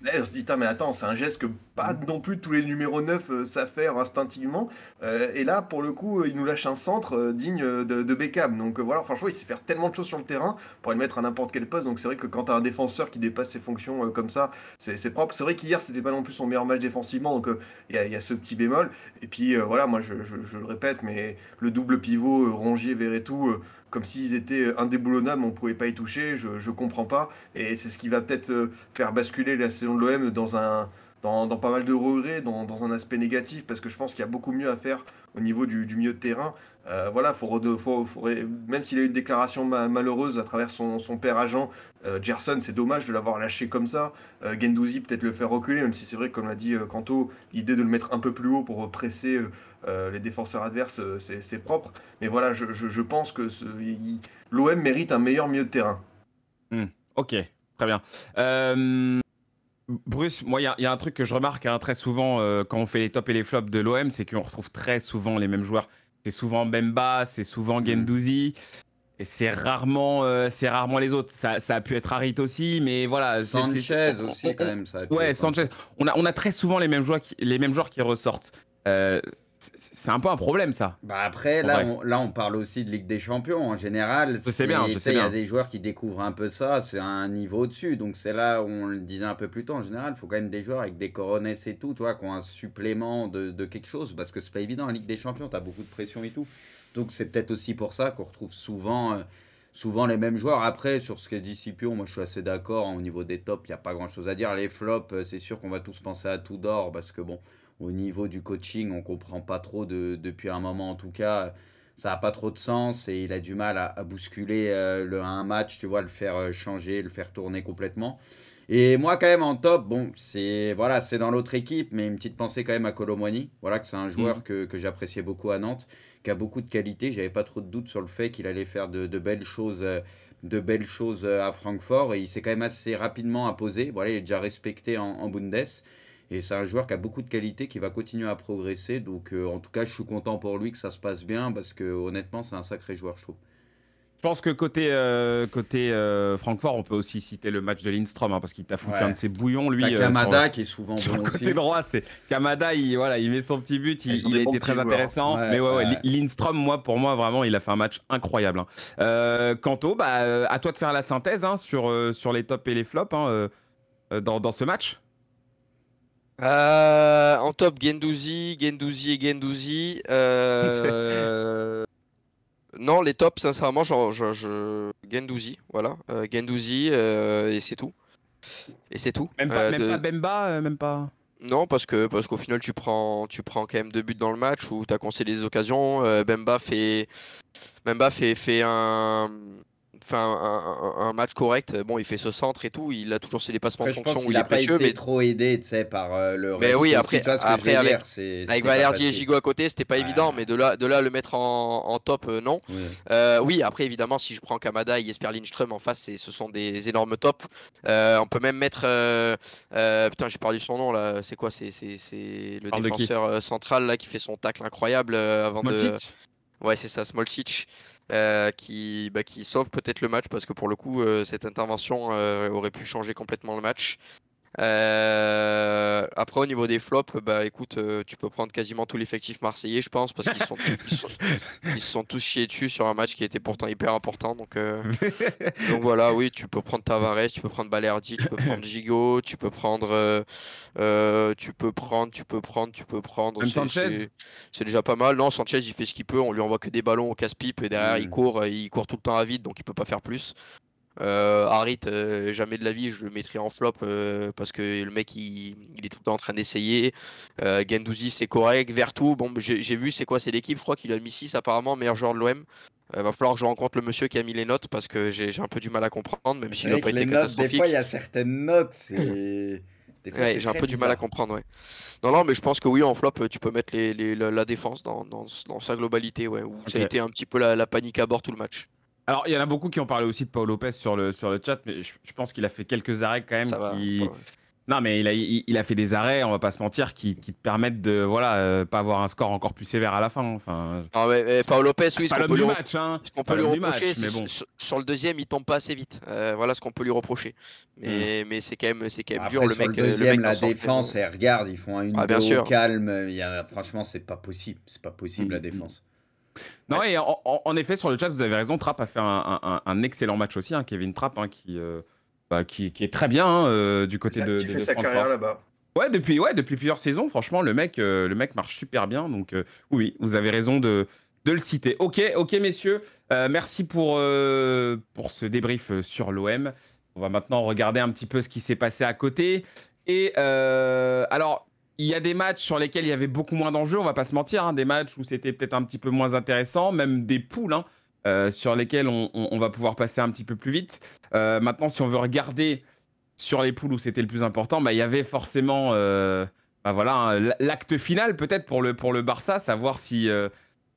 Et eh, on se dit, mais attends, c'est un geste que pas mm-hmm. non plus tous les numéros 9 euh, savent faire instinctivement. Euh, et là, pour le coup, euh, il nous lâche un centre digne de, de, Beckham. Donc voilà, franchement, il sait faire tellement de choses sur le terrain pour le mettre à n'importe quel poste. Donc c'est vrai que quand t'as un défenseur qui dépasse ses fonctions comme ça, c'est propre. C'est vrai qu'hier, c'était pas non plus son meilleur match défensivement. Donc il y, a ce petit bémol. Et puis voilà, moi, je, le répète, mais le double pivot, Rongier, et tout comme s'ils étaient indéboulonnables, on ne pouvait pas y toucher, je ne comprends pas. Et c'est ce qui va peut-être euh, faire basculer la saison de l'OM dans dans, pas mal de regrets, dans, un aspect négatif, parce que je pense qu'il y a beaucoup mieux à faire au niveau du, du milieu de terrain. Euh, voilà, faut, même s'il a eu une déclaration malheureuse à travers son, père agent, Jerson, euh, c'est dommage de l'avoir lâché comme ça. Euh, Gendouzi, peut-être le faire reculer, même si c'est vrai, comme l'a dit Kanto, l'idée de le mettre un peu plus haut pour presser les défenseurs adverses, c'est propre. Mais voilà, je, pense que l'OM mérite un meilleur milieu de terrain. Hmm, ok, très bien. Bruce, moi, il y, a un truc que je remarque hein, très souvent quand on fait les tops et les flops de l'OM, c'est qu'on retrouve très souvent les mêmes joueurs. C'est souvent Bemba, c'est souvent mm. Gendouzi. Et c'est rarement, euh, rarement les autres. Ça, a pu être Harit aussi, mais voilà. Sanchez aussi, quand même. ouais, Sanchez. On a, on a très souvent les mêmes joueurs qui, les mêmes joueurs qui ressortent. Euh, c'est un peu un problème ça. Bah après, là on, là, on parle aussi de Ligue des Champions en général. C'est bien, Il y a des joueurs qui découvrent un peu ça, c'est un niveau au dessus. Donc c'est là, où on le disait un peu plus tôt, en général, il faut quand même des joueurs avec des coronets et tout, tu vois, qui ont un supplément de, quelque chose, parce que c'est pas évident en Ligue des Champions, tu as beaucoup de pression et tout. Donc c'est peut-être aussi pour ça qu'on retrouve souvent, euh, souvent les mêmes joueurs. Après, sur ce qu'est Discipion, moi je suis assez d'accord, hein, au niveau des tops, il n'y a pas grand-chose à dire. Les flops, euh, c'est sûr qu'on va tous penser à tout d'or parce que bon au niveau du coaching, on comprend pas trop depuis un moment en tout cas. Ça n'a pas trop de sens et il a du mal à, bousculer euh, le, un match, tu vois, le faire euh, changer, le faire tourner complètement. Et moi, quand même, en top, bon, c'est voilà, c'est dans l'autre équipe, mais une petite pensée quand même à Colomwany. Voilà, que c'est un joueur mm. que, j'appréciais beaucoup à Nantes, qui a beaucoup de qualité. n'avais pas trop de doute sur le fait qu'il allait faire de, belles choses, de belles choses euh, à Francfort. Et il s'est quand même assez rapidement imposé. Voilà, il est déjà respecté en, en Bundes. Et c'est un joueur qui a beaucoup de qualité, qui va continuer à progresser. Donc euh, en tout cas, je suis content pour lui que ça se passe bien parce que honnêtement, c'est un sacré joueur, je trouve. Je pense que côté, euh, côté euh, Francfort, on peut aussi citer le match de Lindstrom, hein, parce qu'il t'a foutu un de ses bouillons, lui. Kamada, qui est souvent le côté droit, c'est Kamada, il, voilà, il met son petit but, il, était très intéressant. mais ouais, Lindstrom, moi, pour moi, vraiment, il a fait un match incroyable. Hein. Euh, Kanto, bah, à toi de faire la synthèse hein, sur, sur les tops et les flops dans, dans, ce match. Euh, en top, Gendouzi, Gendouzi et Gendouzi. Euh, non, les tops, sincèrement, genre, je, voilà. Euh, et c'est tout. Et c'est tout. Même pas, Bemba, même pas. Non, parce que parce qu'au final, tu prends, tu prends quand même deux buts dans le match où tu as concédé des occasions. Bemba fait. Bemba fait, fait un un, un, match correct. Euh, bon, il fait ce centre et tout. Il a toujours ses dépassements fonction il, a pas précieux, mais trop aidé, par euh, le. Mais oui, après, après avec, dire, et à côté, c'était pas évident. Mais de là, de là, le mettre en, top, euh, non. Oui. après, évidemment, si je prends Kamada et Jesper Lindström en face, ce sont des énormes tops. on peut même mettre. putain, j'ai perdu son nom là. C'est quoi C'est le défenseur central là qui fait son tacle incroyable avant de. Ouais, c'est ça, Smolcic. Euh, qui, bah, sauve peut-être le match parce que pour le coup, euh, cette intervention euh, aurait pu changer complètement le match. Euh, après, au niveau des flops, bah écoute, euh, tu peux prendre quasiment tout l'effectif marseillais, je pense, parce qu'ils sont, sont, tous chiés dessus sur un match qui était pourtant hyper important. Donc, euh, donc voilà, oui, tu peux prendre Tavares, tu peux prendre Balerdi, tu peux prendre Gigot, tu peux prendre, tu peux prendre, tu peux prendre, tu peux prendre. Sanchez. C'est déjà pas mal. Non, Sanchez, il fait ce qu'il peut. On lui envoie que des ballons au casse-pipe et derrière, hmm. il court, il court tout le temps à vide, donc il peut pas faire plus. Euh, Harit, euh, jamais de la vie, je le mettrai en flop euh, parce que le mec, il, il, est tout le temps en train d'essayer. Euh, Gendouzi, c'est correct. Vertu, bon, j'ai vu, c'est quoi C'est l'équipe, je crois qu'il a mis 6 apparemment, meilleur joueur de l'OM. va falloir que je rencontre le monsieur qui a mis les notes parce que j'ai un peu du mal à comprendre, même s'il n'a pas été catastrophique. Des fois, il y a certaines notes, c'est. j'ai un peu du mal à comprendre, ouais. Non, non, mais je pense que oui, en flop, tu peux mettre les, la, défense dans, sa globalité, ouais, où ça a été un petit peu la panique à bord tout le match. Alors, il y en a beaucoup qui ont parlé aussi de Paul Lopez sur le, sur le chat, mais je, pense qu'il a fait quelques arrêts quand même. qui... Non, mais il a, il, a fait des arrêts, on va pas se mentir, qui, qui te permettent de voilà, euh, pas avoir un score encore plus sévère à la fin. Enfin, Paul Lopez, oui, hein. ce qu'on peut lui, peut reprocher, bon. sur, le deuxième, il tombe pas assez vite. Euh, voilà ce qu'on peut lui reprocher. Mais, hmm. mais c'est quand même, c'est quand même dur. Le mec, euh, le deuxième, le la défense, et regarde, ils font un ah, bien sûr. calme. Il y a, franchement, c'est pas possible. C'est pas possible hmm, la hmm. défense. Non, et en, effet, sur le chat, vous avez raison, Trapp a fait un, un, excellent match aussi, hein, Kevin Trapp, hein, euh, bah, qui, qui, est très bien hein, euh, du côté de. de, sa carrière là-bas. Ouais depuis, ouais, depuis plusieurs saisons, franchement, le mec, euh, le mec marche super bien. Donc, oui, vous avez raison de, de le citer. Ok, ok, messieurs, merci pour, pour ce débrief sur l'OM. On va maintenant regarder un petit peu ce qui s'est passé à côté. Et alors, il y a des matchs sur lesquels il y avait beaucoup moins d'enjeux, on va pas se mentir, hein, des matchs où c'était peut-être un petit peu moins intéressant, même des poules hein, euh, sur lesquelles on, va pouvoir passer un petit peu plus vite. Euh, maintenant, si on veut regarder sur les poules où c'était le plus important, bah, il y avait forcément euh, bah, voilà, l'acte final peut-être pour le, pour le Barça, savoir si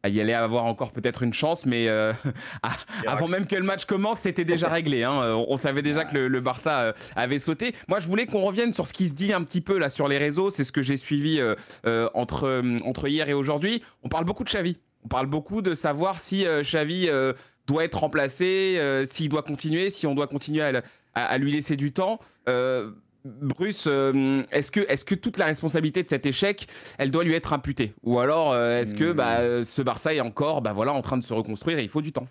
y allait avoir encore peut-être une chance, mais euh, avant même que le match commence, c'était déjà réglé. Hein. Euh, on savait déjà que le, Barça euh, avait sauté. Moi, je voulais qu'on revienne sur ce qui se dit un petit peu là sur les réseaux. C'est ce que j'ai suivi entre, entre hier et aujourd'hui. On parle beaucoup de Xavi. On parle beaucoup de savoir si Xavi doit être remplacé, s'il doit continuer, si on doit continuer à, à lui laisser du temps. Bruce, euh, est-ce que, est que toute la responsabilité de cet échec, elle doit lui être imputée Ou alors, euh, est-ce que bah, hmm. ce Barça est encore bah, voilà, en train de se reconstruire et il faut du temps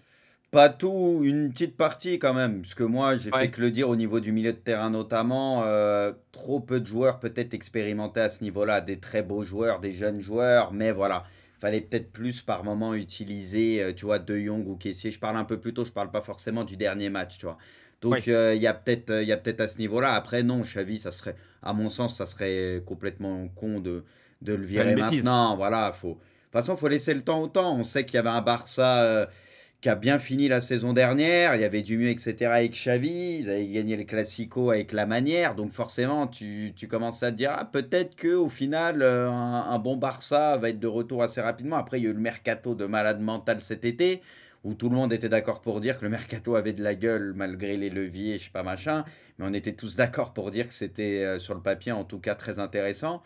pas tout, une petite partie quand même, parce que moi j'ai fait que le dire au niveau du milieu de terrain notamment, euh, trop peu de joueurs peut-être expérimentés à ce niveau-là, des très beaux joueurs, des jeunes joueurs, mais voilà, il fallait peut-être plus par moment utiliser, tu vois, De Jong ou Caissier, je parle un peu plus tôt, je parle pas forcément du dernier match, tu vois, donc euh, il y a peut-être euh, peut à ce niveau-là. Après, non, Xavi, ça serait, à mon sens, ça serait complètement con de, de le virer maintenant. Voilà, faut... De toute façon, il faut laisser le temps au temps. On sait qu'il y avait un Barça euh, qui a bien fini la saison dernière. Il y avait du mieux, etc. avec Chavi, Ils avaient gagné le Classico avec la manière. Donc forcément, tu, tu commences à te dire, ah, peut-être qu'au final, un, un, bon Barça va être de retour assez rapidement. Après, il y a eu le mercato de malade mental cet été où tout le monde était d'accord pour dire que le mercato avait de la gueule malgré les leviers, je sais pas machin, mais on était tous d'accord pour dire que c'était euh, sur le papier en tout cas très intéressant.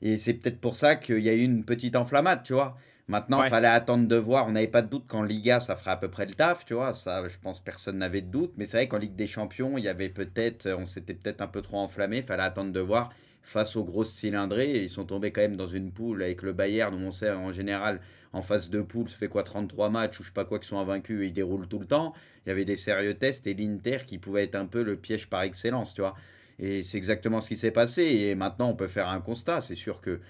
Et c'est peut-être pour ça qu'il y a eu une petite enflammade, tu vois. Maintenant, il fallait attendre de voir. On n'avait pas de doute qu'en Liga, ça ferait à peu près le taf, tu vois. Ça, je pense, personne n'avait de doute. Mais c'est vrai qu'en Ligue des Champions, il y avait peut-être, euh, on s'était peut-être un peu trop enflammé. Il fallait attendre de voir face aux grosses cylindrées. Ils sont tombés quand même dans une poule avec le Bayern, où on sait en général en phase de poule, ça fait quoi 33 matchs ou je sais pas quoi qui sont invaincus et ils déroulent tout le temps. Il y avait des sérieux tests et l'Inter qui pouvait être un peu le piège par excellence, tu vois. Et c'est exactement ce qui s'est passé. Et maintenant, on peut faire un constat. C'est sûr que,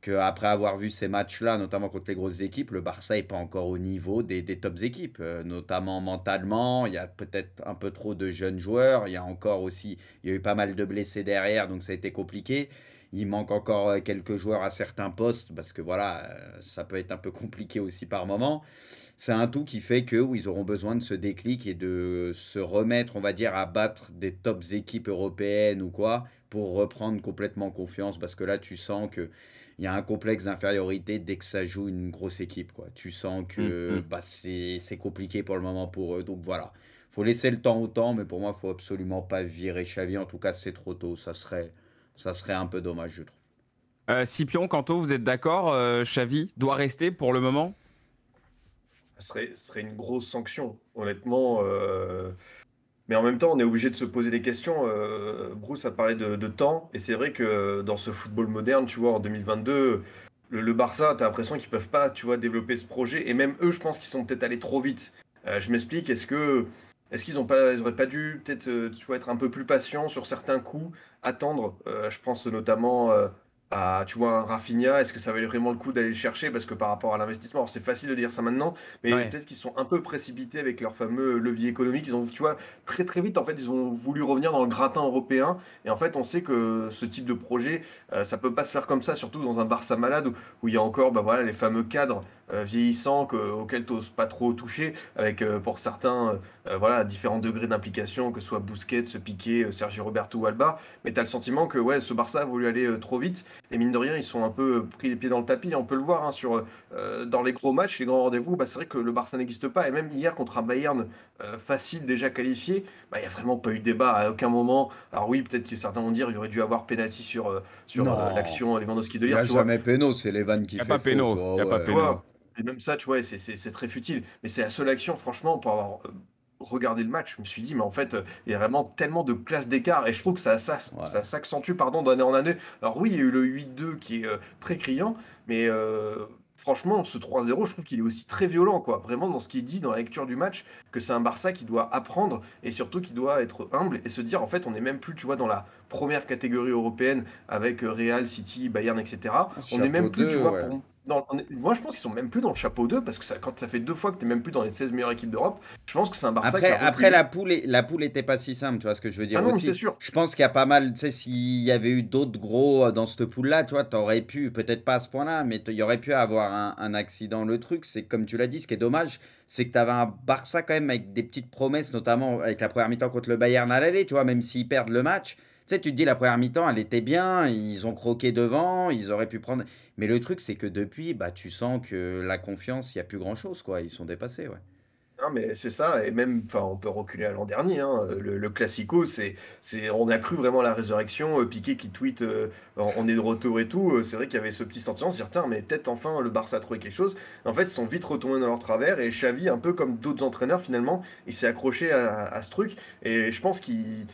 que après avoir vu ces matchs-là, notamment contre les grosses équipes, le Barça n'est pas encore au niveau des, des tops équipes, euh, notamment mentalement. Il y a peut-être un peu trop de jeunes joueurs. Il y a encore aussi, il y a eu pas mal de blessés derrière, donc ça a été compliqué. Il manque encore euh, quelques joueurs à certains postes parce que voilà, euh, ça peut être un peu compliqué aussi par moment. C'est un tout qui fait que ils auront besoin de se déclic et de se remettre, on va dire, à battre des tops équipes européennes ou quoi pour reprendre complètement confiance parce que là, tu sens que il y a un complexe d'infériorité dès que ça joue une grosse équipe. Quoi. Tu sens que mmh, mmh. bah, c'est compliqué pour le moment pour eux. Donc voilà, faut laisser le temps au temps, mais pour moi, faut absolument pas virer Xavi. En tout cas, c'est trop tôt. Ça serait, ça serait un peu dommage, je trouve. Euh, quant Kanto, vous êtes d'accord euh, Xavi doit rester pour le moment Ce serait, une grosse sanction, honnêtement. Euh, mais en même temps, on est obligé de se poser des questions. Euh, Bruce a parlé de, de temps, et c'est vrai que dans ce football moderne, tu vois, en 2022, le, Barça, tu as l'impression qu'ils peuvent pas, tu vois, développer ce projet. Et même eux, je pense qu'ils sont peut-être allés trop vite. je m'explique, est-ce que est-ce qu'ils n'auraient pas dû peut-être euh, être un peu plus patients sur certains coûts, attendre euh, Je pense notamment euh, à tu vois, un Rafinha. Est-ce que ça valait vraiment le coup d'aller le chercher Parce que par rapport à l'investissement, c'est facile de dire ça maintenant, mais peut-être qu'ils sont un peu précipités avec leur fameux levier économique. Ils ont, tu vois, très très vite, en fait, ils ont voulu revenir dans le gratin européen. Et en fait, on sait que ce type de projet, ça peut pas se faire comme ça, surtout dans un Barça malade où, où il y a encore bah, voilà, les fameux cadres. Euh, vieillissant que, auquel tu n'oses pas trop toucher, avec euh, pour certains euh, voilà, différents degrés d'implication, que ce soit Bousquet, ce Piqué, Sergio Roberto ou Alba. Mais tu as le sentiment que ouais, ce Barça a voulu aller trop vite. Et mine de rien, ils sont un peu pris les pieds dans le tapis. On peut le voir hein, sur, dans les gros matchs, les grands rendez-vous. Bah, c'est vrai que le Barça n'existe pas. Et même hier, contre un Bayern facile déjà qualifié, bah, il y n'y a vraiment pas eu de débat à aucun moment. Alors oui, peut-être que certains vont dire qu'il aurait dû avoir penalty sur, sur l'action Lewandowski de hier. Il n'y a jamais péno, c'est Levan qui fait pas Il n'y a pas péno. Et même ça, tu vois, c'est très futile. Mais c'est la seule action, franchement, pour avoir euh, regardé le match, je me suis dit, mais en fait, euh, il y a vraiment tellement de classes d'écart. Et je trouve que ça, ça, s'accentue pardon, d'année en année. Alors oui, il y a eu le 8-2 qui est euh, très criant, mais franchement, ce 3-0, je trouve qu'il est aussi très violent, quoi. Vraiment, dans ce qu'il dit, dans la lecture du match, que c'est un Barça qui doit apprendre et surtout qui doit être humble et se dire, en fait, on n'est même plus, tu vois, dans la première catégorie européenne avec Real, City, Bayern, etc. Ah, on n'est même plus, tu vois, moi, je pense qu'ils sont même plus dans le chapeau 2 parce que quand ça fait deux fois que tu même plus dans les 16 meilleures équipes d'Europe, je pense que c'est un Barça. Après, qui après la poule, la poule était pas si simple, tu vois ce que je veux dire ah aussi. Sûr. Je pense qu'il y a pas mal, tu sais, s'il y avait eu d'autres gros euh, dans cette poule-là, tu vois, t'aurais pu, peut-être pas à ce point-là, mais il y aurait pu avoir un, accident. Le truc, c'est comme tu l'as dit, ce qui est dommage, c'est que tu avais un Barça quand même avec des petites promesses, notamment avec la première mi-temps contre le Bayern à l'aller, tu vois, même s'ils perdent le match sais, tu te dis la première mi-temps, elle était bien, ils ont croqué devant, ils auraient pu prendre. Mais le truc, c'est que depuis, bah, tu sens que la confiance, il n'y a plus grand-chose, quoi. Ils sont dépassés, ouais. Non, mais c'est ça, et même, enfin, on peut reculer à l'an dernier. Hein. Le, classico, c'est, c'est, on a cru vraiment la résurrection. Euh, Piqué qui tweet, euh, on est de retour et tout. Euh, c'est vrai qu'il y avait ce petit sentiment, certain mais peut-être enfin le Barça a trouvé quelque chose. En fait, ils sont vite retombés dans leur travers, et Xavi, un peu comme d'autres entraîneurs finalement, il s'est accroché à ce truc. Et je pense qu'il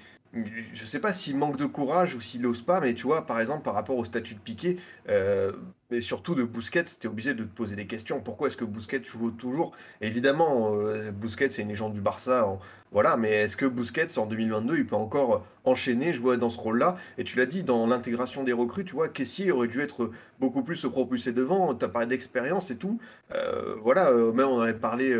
je sais pas s'il manque de courage ou s'il n'ose pas, mais tu vois, par exemple, par rapport au statut de Piqué, euh, mais surtout de Busquets, c'était obligé de te poser des questions. Pourquoi est-ce que Busquets joue toujours Évidemment, euh, Busquets, c'est une légende du Barça, voilà, mais est-ce que Busquets, en 2022, il peut encore enchaîner, jouer dans ce rôle-là Et tu l'as dit, dans l'intégration des recrues, tu vois, Caissier aurait dû être beaucoup plus propulsé devant, tu as parlé d'expérience et tout. Euh, voilà, euh, même on en avait parlé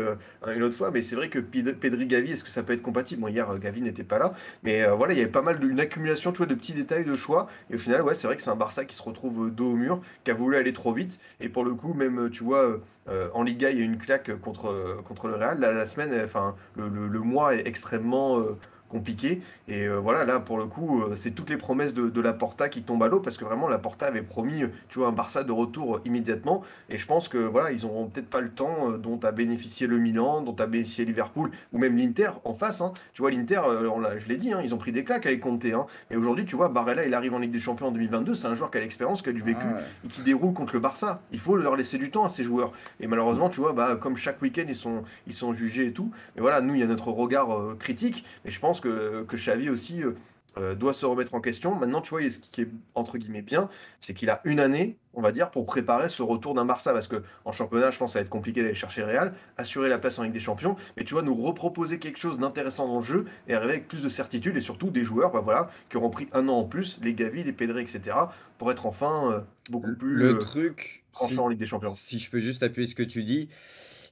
une autre fois, mais c'est vrai que Pedri Gavi, est-ce que ça peut être compatible hier, Gavi n'était pas là, mais voilà, il y avait pas mal d'une accumulation, tu vois, de petits détails, de choix, et au final, ouais, c'est vrai que c'est un Barça qui se retrouve dos au mur, qui a voulu aller trop vite. Et pour le coup, même, tu vois, euh, euh, en Liga, il y a une claque contre, euh, contre le Real. la semaine, enfin, le, le, mois est extrêmement compliqué. Et euh, voilà, là, pour le coup, euh, c'est toutes les promesses de, la Porta qui tombent à l'eau parce que vraiment, la Porta avait promis, euh, tu vois, un Barça de retour immédiatement. Et je pense que, voilà, ils n'auront peut-être pas le temps dont a bénéficié le Milan, dont a bénéficié Liverpool ou même l'Inter en face. Hein. Tu vois, l'Inter, je l'ai dit, hein, ils ont pris des claques avec Conte. Hein. Et aujourd'hui, tu vois, Barella, il arrive en Ligue des Champions en 2022. C'est un joueur qui a l'expérience, qui a du vécu ah et qui déroule contre le Barça. Il faut leur laisser du temps à ces joueurs. Et malheureusement, tu vois, bah, comme chaque week-end, ils sont, ils sont jugés et tout. Mais voilà, nous, il y a notre regard critique. Et je pense que, Xavi aussi euh, euh, doit se remettre en question. Maintenant, tu vois, ce qui est entre guillemets bien, c'est qu'il a une année, on va dire, pour préparer ce retour d'un Barça. Parce que en championnat, je pense que ça va être compliqué d'aller chercher le Real, assurer la place en Ligue des Champions, mais tu vois, nous reproposer quelque chose d'intéressant dans le jeu et arriver avec plus de certitude et surtout des joueurs bah voilà, qui auront pris un an en plus, les Gavi, les Pedri, etc., pour être enfin euh, beaucoup plus. Le truc. en Ligue des Champions. Si je peux juste appuyer ce que tu dis,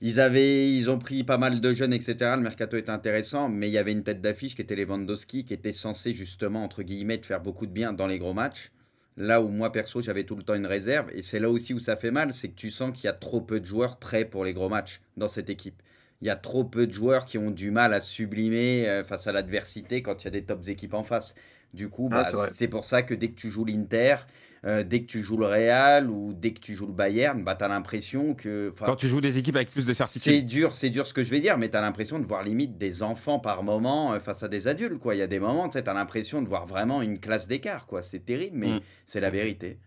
ils, avaient, ils ont pris pas mal de jeunes, etc. Le mercato est intéressant, mais il y avait une tête d'affiche qui était Lewandowski, qui était censé justement, entre guillemets, faire beaucoup de bien dans les gros matchs. Là où moi, perso, j'avais tout le temps une réserve. Et c'est là aussi où ça fait mal, c'est que tu sens qu'il y a trop peu de joueurs prêts pour les gros matchs dans cette équipe. Il y a trop peu de joueurs qui ont du mal à sublimer euh, face à l'adversité quand il y a des tops équipes en face. Du coup, ah, bah, c'est pour ça que dès que tu joues l'Inter, euh, dès que tu joues le Real ou dès que tu joues le Bayern, bah, tu as l'impression que... Quand tu joues des équipes avec plus de certitude. C'est dur, c'est dur ce que je vais dire, mais tu as l'impression de voir limite des enfants par moment euh, face à des adultes. quoi. Il y a des moments, tu as l'impression de voir vraiment une classe d'écart. quoi. C'est terrible, mais mm. c'est la vérité.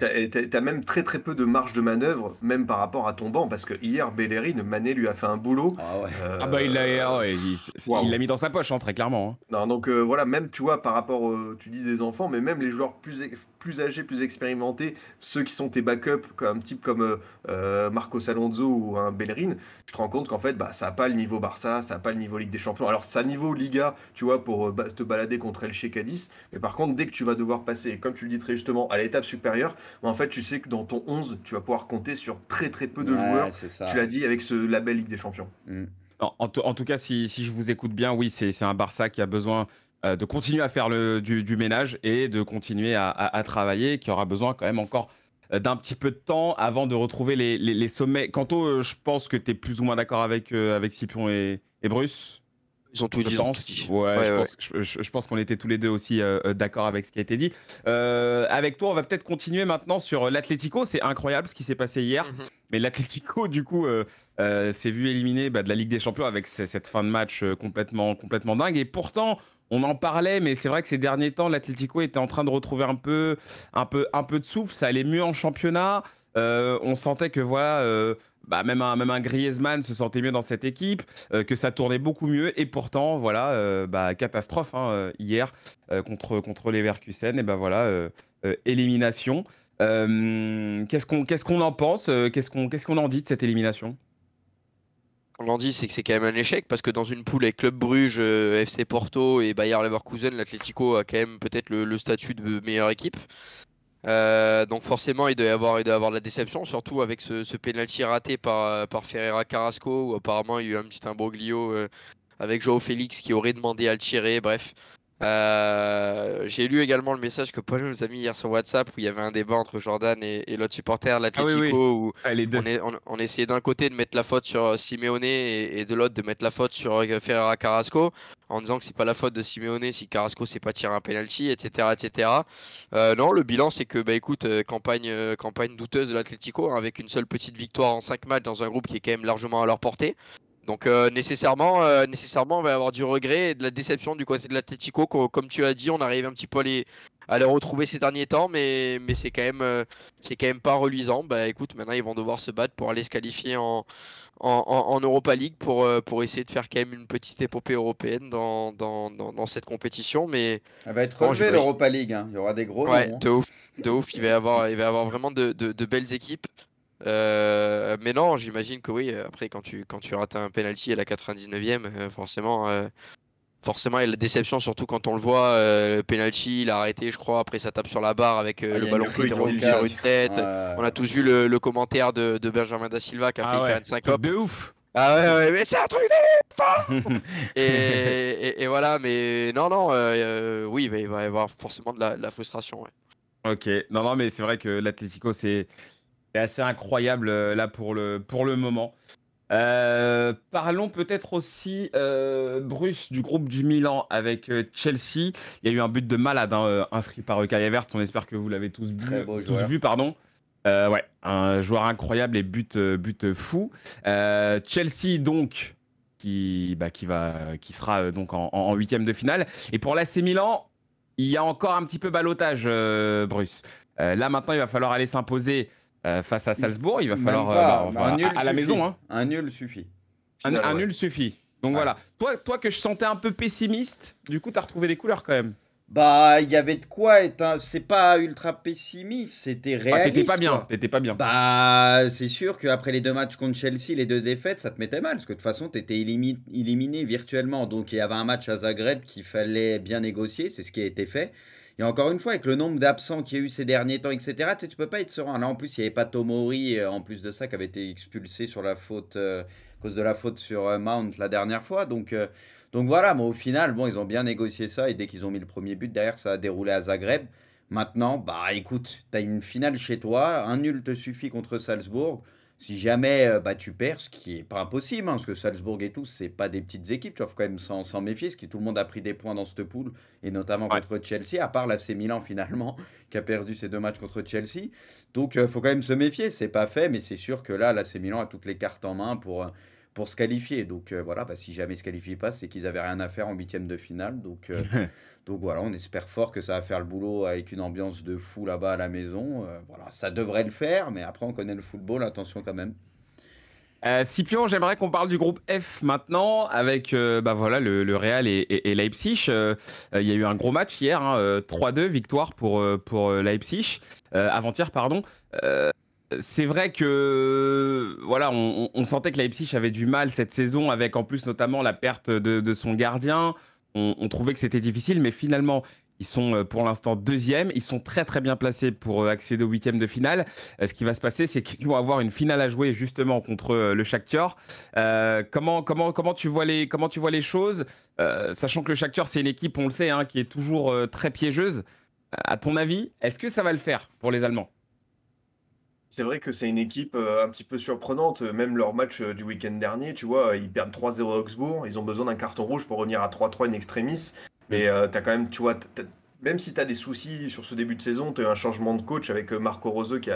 tu as même très très peu de marge de manœuvre, même par rapport à ton banc, parce que hier, Bellerin, Mané lui a fait un boulot. Ah, ouais. Euh, ah bah il l'a mis dans sa poche, hein, très clairement. Hein. Non, donc voilà, même tu vois, par rapport, tu dis des enfants, mais même les joueurs plus, plus âgés, plus expérimentés, ceux qui sont tes backups, un type comme euh, euh, Marcos Alonso ou un Bellerin, tu te rends compte qu'en fait, bah, ça n'a pas le niveau Barça, ça n'a pas le niveau Ligue des Champions. Alors, ça niveau Liga, tu vois, pour euh, te balader contre Elche Cadiz, mais par contre, dès que tu vas devoir passer, comme tu le dis très justement, à l'étape supérieure, bah, en fait, tu sais que dans ton 11, tu vas pouvoir compter sur très très peu de joueurs. Tu l'as dit avec ce label Ligue des Champions. Mm. En, tout cas, si, je vous écoute bien, oui, c'est un Barça qui a besoin euh, de continuer à faire le, du, du ménage et de continuer à, à, travailler, qui aura besoin quand même encore euh, d'un petit peu de temps avant de retrouver les, les, sommets. Quanto, euh, je pense que tu es plus ou moins d'accord avec, avec Scipion et, et Bruce. Ils ont tout dit. Ouais, ouais, je, Pense, je, pense qu'on était tous les deux aussi d'accord avec ce qui a été dit. avec toi, on va peut-être continuer maintenant sur l'Atlético. C'est incroyable ce qui s'est passé hier. Mhm. Mais l'Atlético, du coup, s'est vu éliminer bah, de la Ligue des Champions avec cette fin de match complètement, complètement dingue. Et pourtant, on en parlait, mais c'est vrai que ces derniers temps, l'Atlético était en train de retrouver un peu, un peu, un peu de souffle. Ça allait mieux en championnat. Euh, on sentait que voilà, euh, bah, même un même un Griezmann se sentait mieux dans cette équipe, euh, que ça tournait beaucoup mieux. Et pourtant, voilà, bah, catastrophe hein, hier contre contre les Verkusen. Et ben voilà, élimination. qu'est-ce qu'on qu'est-ce qu'on en pense Qu'est-ce qu'on qu'est-ce qu'on en dit de cette élimination on c'est que c'est quand même un échec parce que dans une poule avec Club Bruges, euh, FC Porto et Bayer Leverkusen, l'Atlético a quand même peut-être le, statut de meilleure équipe. Euh, donc forcément, il doit y avoir, de la déception, surtout avec ce, pénalty penalty raté par, euh, par Ferreira Carrasco, où apparemment il y a eu un petit imbroglio avec Joao Félix qui aurait demandé à le tirer. Bref, euh, j'ai lu également le message que Paul nous a mis hier sur WhatsApp où il y avait un débat entre Jordan et, l'autre supporter, ah l'Atlético, où ah, On, essayait d'un côté de mettre la faute sur euh, Simeone et, de l'autre de mettre la faute sur euh, Ferreira Carrasco en disant que c'est pas la faute de Simeone si Carrasco s'est pas tiré un penalty, etc. etc. non, le bilan c'est que bah écoute, campagne, campagne douteuse de l'Atlético hein, avec une seule petite victoire en 5 matchs dans un groupe qui est quand même largement à leur portée. Donc euh, nécessairement, euh, nécessairement, on va avoir du regret et de la déception du côté de l'Atletico. Comme tu as dit, on arrive un petit peu à les, à les retrouver ces derniers temps, mais, mais c'est quand même, euh, c'est quand même pas reluisant. Bah écoute, maintenant ils vont devoir se battre pour aller se qualifier en, en, Europa League pour, pour essayer de faire quand même une petite épopée européenne dans, dans, cette compétition. Mais elle va être relevée l'Europa League. Hein. Il y aura des gros. Ouais, hein. de ouf, Il va y avoir, il va avoir vraiment de belles équipes. Euh, mais non, j'imagine que oui, euh, après, quand tu, quand tu rates un penalty à la 99e, euh, forcément, forcément, il y a la déception, surtout quand on le voit. le penalty, il a arrêté, je crois. Après, ça tape sur la barre avec ah, le ballon qui sur une tête. on a tous vu le, commentaire de, Benjamin Da Silva qui a ah fait une ouf! Ah ouais, mais c'est un truc de hein. et, voilà, mais non, non, oui, mais il va y avoir forcément de la, frustration. Ok, non, non, mais c'est vrai que l'Atletico, c'est c'est assez incroyable euh, là pour le, pour le moment. Euh, parlons peut-être aussi, euh, Bruce, du groupe du Milan avec Chelsea. Il y a eu un but de malade, hein, inscrit par Vert. On espère que vous l'avez tous, vu, Pardon. ouais, un joueur incroyable et but, but fou. Chelsea, donc, qui, bah, qui, va, qui sera donc en huitième de finale. Et pour l'AC Milan, il y a encore un petit peu balotage, Bruce. là, maintenant, il va falloir aller s'imposer euh, face à Salzbourg, il va falloir. Euh, bah, bah, nul à, la maison. Hein. Un nul suffit. Un, nul suffit. Donc voilà. Toi, que je sentais un peu pessimiste, du coup, tu as retrouvé des couleurs quand même. Bah, il y avait de quoi être. C'est pas ultra pessimiste, c'était ah, réaliste. Tu t'étais pas bien. T'étais pas bien. Bah, c'est sûr qu'après les deux matchs contre Chelsea, les deux défaites, ça te mettait mal, parce que de toute façon, t'étais étais éliminé virtuellement. Donc, il y avait un match à Zagreb qu'il fallait bien négocier, c'est ce qui a été fait. Et encore une fois, avec le nombre d'absents qu'il y a eu ces derniers temps, etc., tu ne peux pas être serein. Là, en plus, il n'y avait pas Tomori, euh, en plus de ça, qui avait été expulsé sur la faute, euh, à cause de la faute sur euh, Mount la dernière fois. Donc, donc voilà, mais au final, bon, ils ont bien négocié ça. Et dès qu'ils ont mis le premier but, derrière, ça a déroulé à Zagreb. Maintenant, bah écoute, tu as une finale chez toi, un nul te suffit contre Salzbourg si jamais euh, bah, tu perds, ce qui n'est pas impossible, hein, parce que Salzbourg et tout, c'est pas des petites équipes, tu vois, faut quand même s'en méfier, parce que tout le monde a pris des points dans cette poule, et notamment contre Chelsea, à part l'AC Milan finalement, qui a perdu ses deux matchs contre Chelsea. Donc il euh, faut quand même se méfier, c'est pas fait, mais c'est sûr que là, l'AC Milan a toutes les cartes en main pour... Euh, pour se qualifier. Donc euh, voilà, bah, si jamais ils se qualifient pas, c'est qu'ils avaient rien à faire en huitième de finale. Donc, euh, donc voilà, on espère fort que ça va faire le boulot avec une ambiance de fou là-bas à la maison. Euh, voilà, ça devrait le faire, mais après on connaît le football, attention quand même. Scipion, j'aimerais qu'on parle du groupe F maintenant avec bah voilà le, Real et, Leipzig. il y a eu un gros match hier, 3-2 hein, victoire pour pour Leipzig avant-hier pardon c'est vrai que voilà, on, sentait que Leipzig avait du mal cette saison, avec en plus notamment la perte de, son gardien. On, trouvait que c'était difficile, mais finalement, ils sont euh, pour l'instant deuxième. Ils sont très très bien placés pour euh, accéder au huitième de finale. Euh, ce qui va se passer, c'est qu'ils vont avoir une finale à jouer justement contre le Shakhtar. comment comment comment tu vois les comment tu vois les choses, sachant que le Shakhtar c'est une équipe, on le sait, hein, qui est toujours très piégeuse. À ton avis, est-ce que ça va le faire pour les Allemands c'est vrai que c'est une équipe euh, un petit peu surprenante. Euh, même leur match euh, du week-end dernier, tu vois, ils perdent 3-0 à Augsbourg. Ils ont besoin d'un carton rouge pour revenir à 3-3 in extremis. Mais mm. tu as quand même, tu vois, même si tu as des soucis sur ce début de saison, tu as eu un changement de coach avec Marco Roseux qui,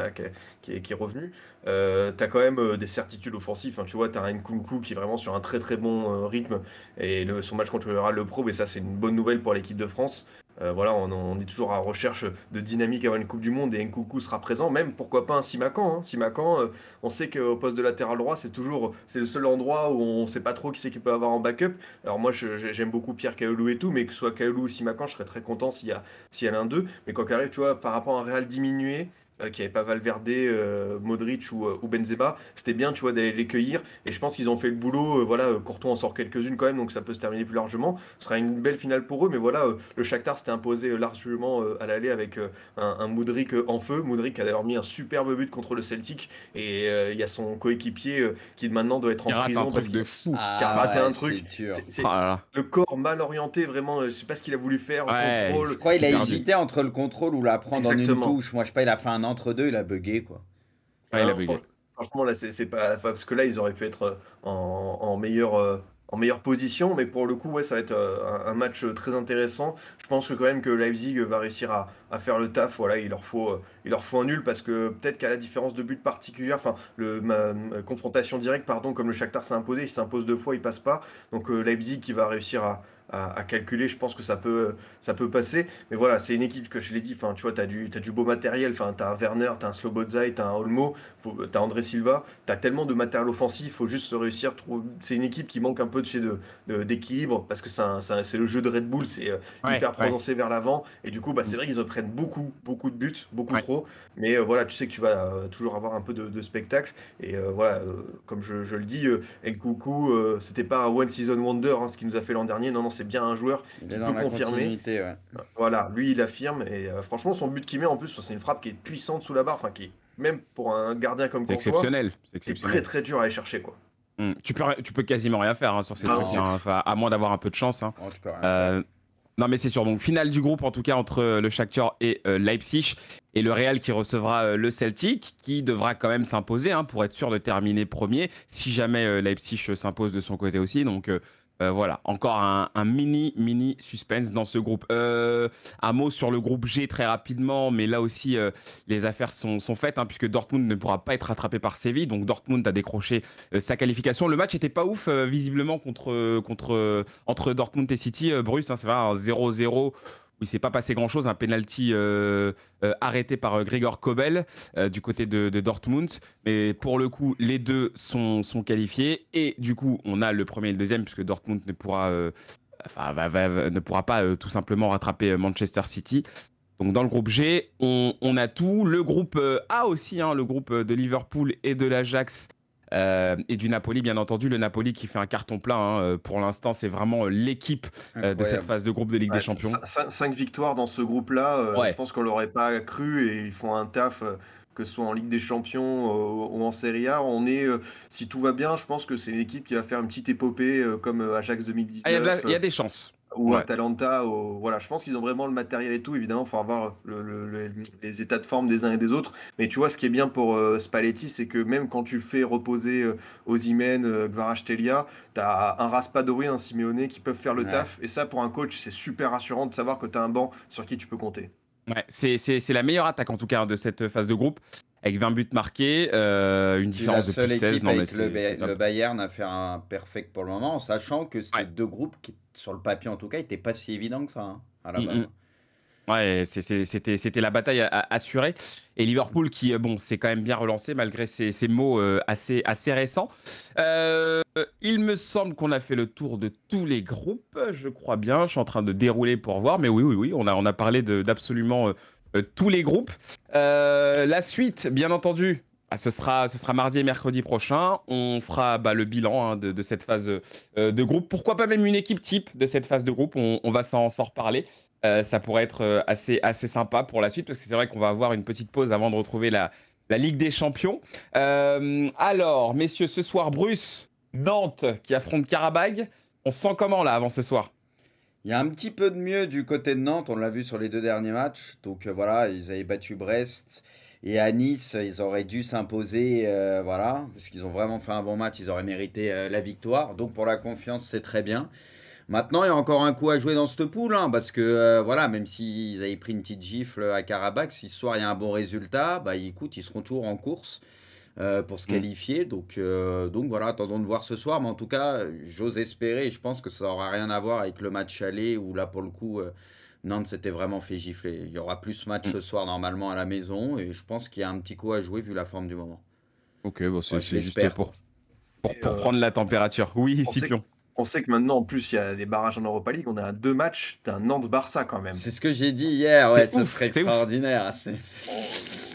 qui, est, revenu. tu as quand même des certitudes offensives. tu vois, tu as un Nkunku qui est vraiment sur un très très bon rythme. Et son match contre le Real Le Pro, et ça, c'est une bonne nouvelle pour l'équipe de France. Euh, voilà, on, est toujours à recherche de dynamique avant une Coupe du Monde et Nkoukou sera présent, même pourquoi pas un Simacan. Hein. Simacan, euh, on sait qu'au poste de latéral droit, c'est toujours c'est le seul endroit où on ne sait pas trop qui c'est qu'il peut avoir en backup. Alors moi, j'aime beaucoup Pierre Kaolou et tout, mais que ce soit Kaolou ou Simacan, je serais très content s'il y a, s'il y a l'un d'eux. Mais quand qu'il arrive, tu vois, par rapport à un Real diminué, euh, qui n'avaient pas Valverde, euh, Modric ou, euh, ou Benzema, c'était bien, tu vois, d'aller les cueillir. Et je pense qu'ils ont fait le boulot. voilà, Courtois en sort quelques-unes quand même, donc ça peut se terminer plus largement. Ce sera une belle finale pour eux, mais voilà, le Shakhtar s'était imposé largement à l'aller avec un, Modric en feu. Modric a d'ailleurs mis un superbe but contre le Celtic, et il y a son coéquipier qui maintenant doit être en prison parce qu'il a raté un truc. Ah le corps mal orienté, vraiment. Je sais pas ce qu'il a voulu faire. Je crois qu'il a hésité entre le contrôle ou la prendre en une touche. Moi, je sais pas, il a fait un entre-deux, il a bugué, quoi. Ah, hein, franchement, là, c'est pas. Parce que là, ils auraient pu être euh, en, meilleure. Euh, en meilleure position, mais pour le coup, ouais, ça va être euh, un, match très intéressant. Je pense que quand même que Leipzig va réussir à, à faire le taf. Voilà, il leur faut, il leur faut un nul parce que peut-être qu'à la différence de but particulière, enfin, le confrontation directe, pardon, comme le Shakhtar s'est imposé, il s'impose deux fois, il passe pas. Donc Leipzig qui va réussir à, à, calculer. Je pense que ça peut, ça peut passer. Mais voilà, c'est une équipe que je l'ai dit. Enfin, tu vois, tu as du, as du beau matériel. Enfin, tu as un Werner, tu as un Slobozai, tu as un Olmo t'as André Silva, t'as tellement de matériel offensif, faut juste réussir. C'est une équipe qui manque un peu d'équilibre de, d'équilibre parce que c'est le jeu de Red Bull, c'est euh, hyper prononcé vers l'avant. Et du coup, bah, c'est mm. vrai qu'ils prennent beaucoup, beaucoup de buts, beaucoup trop. Mais euh, voilà, tu sais que tu vas euh, toujours avoir un peu de, spectacle. Et voilà, comme je, le dis, Nkoukou, c'était pas un one season wonder, hein, ce qui nous a fait l'an dernier. Non, non, c'est bien un joueur qui peut confirmer. Voilà, lui, il affirme. Et franchement, son but qu'il met en plus, c'est une frappe qui est puissante sous la barre, enfin qui est même pour un gardien comme exceptionnel. C'est très très dur à aller chercher quoi. Hmm. Tu, peux, tu peux quasiment rien faire hein, sur ces trucs, hein. à moins d'avoir un peu de chance. Hein. Euh, non, mais c'est sûr. Donc, finale du groupe, en tout cas, entre euh, le Shakhtar et euh, Leipzig. Et le Real qui recevra le Celtic, qui devra quand même s'imposer pour être sûr de terminer premier, si jamais Leipzig s'impose de son côté aussi. Donc, euh, voilà, encore un, mini, mini suspense dans ce groupe. Euh, un mot sur le groupe G très rapidement, mais là aussi, euh, les affaires sont, faites, hein, puisque Dortmund ne pourra pas être rattrapé par Séville. Donc Dortmund a décroché sa qualification. Le match n'était pas ouf, visiblement, contre, contre, entre Dortmund et City. Bruce, c'est vrai, 0-0 où il s'est pas passé grand chose, un penalty euh, euh, arrêté par euh, Grigor Kobel du côté de, Dortmund. Mais pour le coup, les deux sont, sont, qualifiés et du coup, on a le premier et le deuxième puisque Dortmund ne pourra, ne pourra pas tout simplement rattraper Manchester City. Donc dans le groupe G, on, a tout. Le groupe A aussi, hein, le groupe de Liverpool et de l'Ajax euh, et du Napoli, bien entendu, le Napoli qui fait un carton plein. Euh, pour l'instant, c'est vraiment euh, l'équipe de cette phase de groupe de Ligue des Champions. Cinq victoires dans ce groupe-là, je pense qu'on l'aurait pas cru et ils font un taf. que ce soit en Ligue des Champions ou en Serie A, on est, si tout va bien, je pense que c'est une équipe qui va faire une petite épopée comme Ajax 2019. Ah, il y, a des chances ou Atalanta. Voilà, je pense qu'ils ont vraiment le matériel et tout. Évidemment, il faut avoir les états de forme des uns et des autres. Mais tu vois, ce qui est bien pour euh, Spalletti, c'est que même quand tu fais reposer aux Ozymen, euh, euh tu as un Raspadori, un Simeone qui peuvent faire le taf. Et ça, pour un coach, c'est super rassurant de savoir que tu as un banc sur qui tu peux compter. Ouais, c'est la meilleure attaque en tout cas hein, de cette phase de groupe avec 20 buts marqués, euh, une différence de plus 16. Non, mais le, le Bayern a fait un perfect pour le moment, en sachant que c'était deux groupes qui, sur le papier en tout cas, n'étaient pas si évidents que ça, hein, à la mm, base. Mm. Ouais, c'était la bataille euh, assurée. Et Liverpool qui, euh, bon, s'est quand même bien relancé malgré ces, mots assez, assez récents. il me semble qu'on a fait le tour de tous les groupes, je crois bien. Je suis en train de dérouler pour voir. Mais oui, oui, oui, on a, on a parlé d'absolument euh, tous les groupes. Euh, la suite, bien entendu, ah, ce, sera, ce sera mardi et mercredi prochain. On fera bah, le bilan hein, de, cette phase euh, de groupe. Pourquoi pas même une équipe type de cette phase de groupe On, va s'en reparler. ça pourrait être assez, assez sympa pour la suite parce que c'est vrai qu'on va avoir une petite pause avant de retrouver la, la Ligue des Champions. alors, messieurs, ce soir, Bruce, Nantes qui affronte Karabag. On sent comment là avant ce soir il y a un petit peu de mieux du côté de Nantes, on l'a vu sur les deux derniers matchs. Donc euh, voilà, ils avaient battu Brest et à Nice, ils auraient dû s'imposer, euh, voilà, parce qu'ils ont vraiment fait un bon match, ils auraient mérité euh, la victoire. Donc pour la confiance, c'est très bien. Maintenant, il y a encore un coup à jouer dans cette poule, hein, parce que voilà, même s'ils avaient pris une petite gifle à Karabakh, si ce soir il y a un bon résultat, bah écoute, ils seront toujours en course. Euh, pour se mm. qualifier. Donc, euh, donc voilà, attendons de voir ce soir. Mais en tout cas, j'ose espérer, je pense que ça n'aura rien à voir avec le match aller où là, pour le coup, euh, Nantes s'était vraiment fait gifler. Il y aura plus match mm. ce soir normalement à la maison et je pense qu'il y a un petit coup à jouer vu la forme du moment. Ok, c'est juste pour, pour, prendre la température. Oui, Scipion. On sait que maintenant, en plus, il y a des barrages en Europa League. On a deux matchs d'un Nantes-Barça quand même. C'est ce que j'ai dit hier. Ouais, ça serait extraordinaire.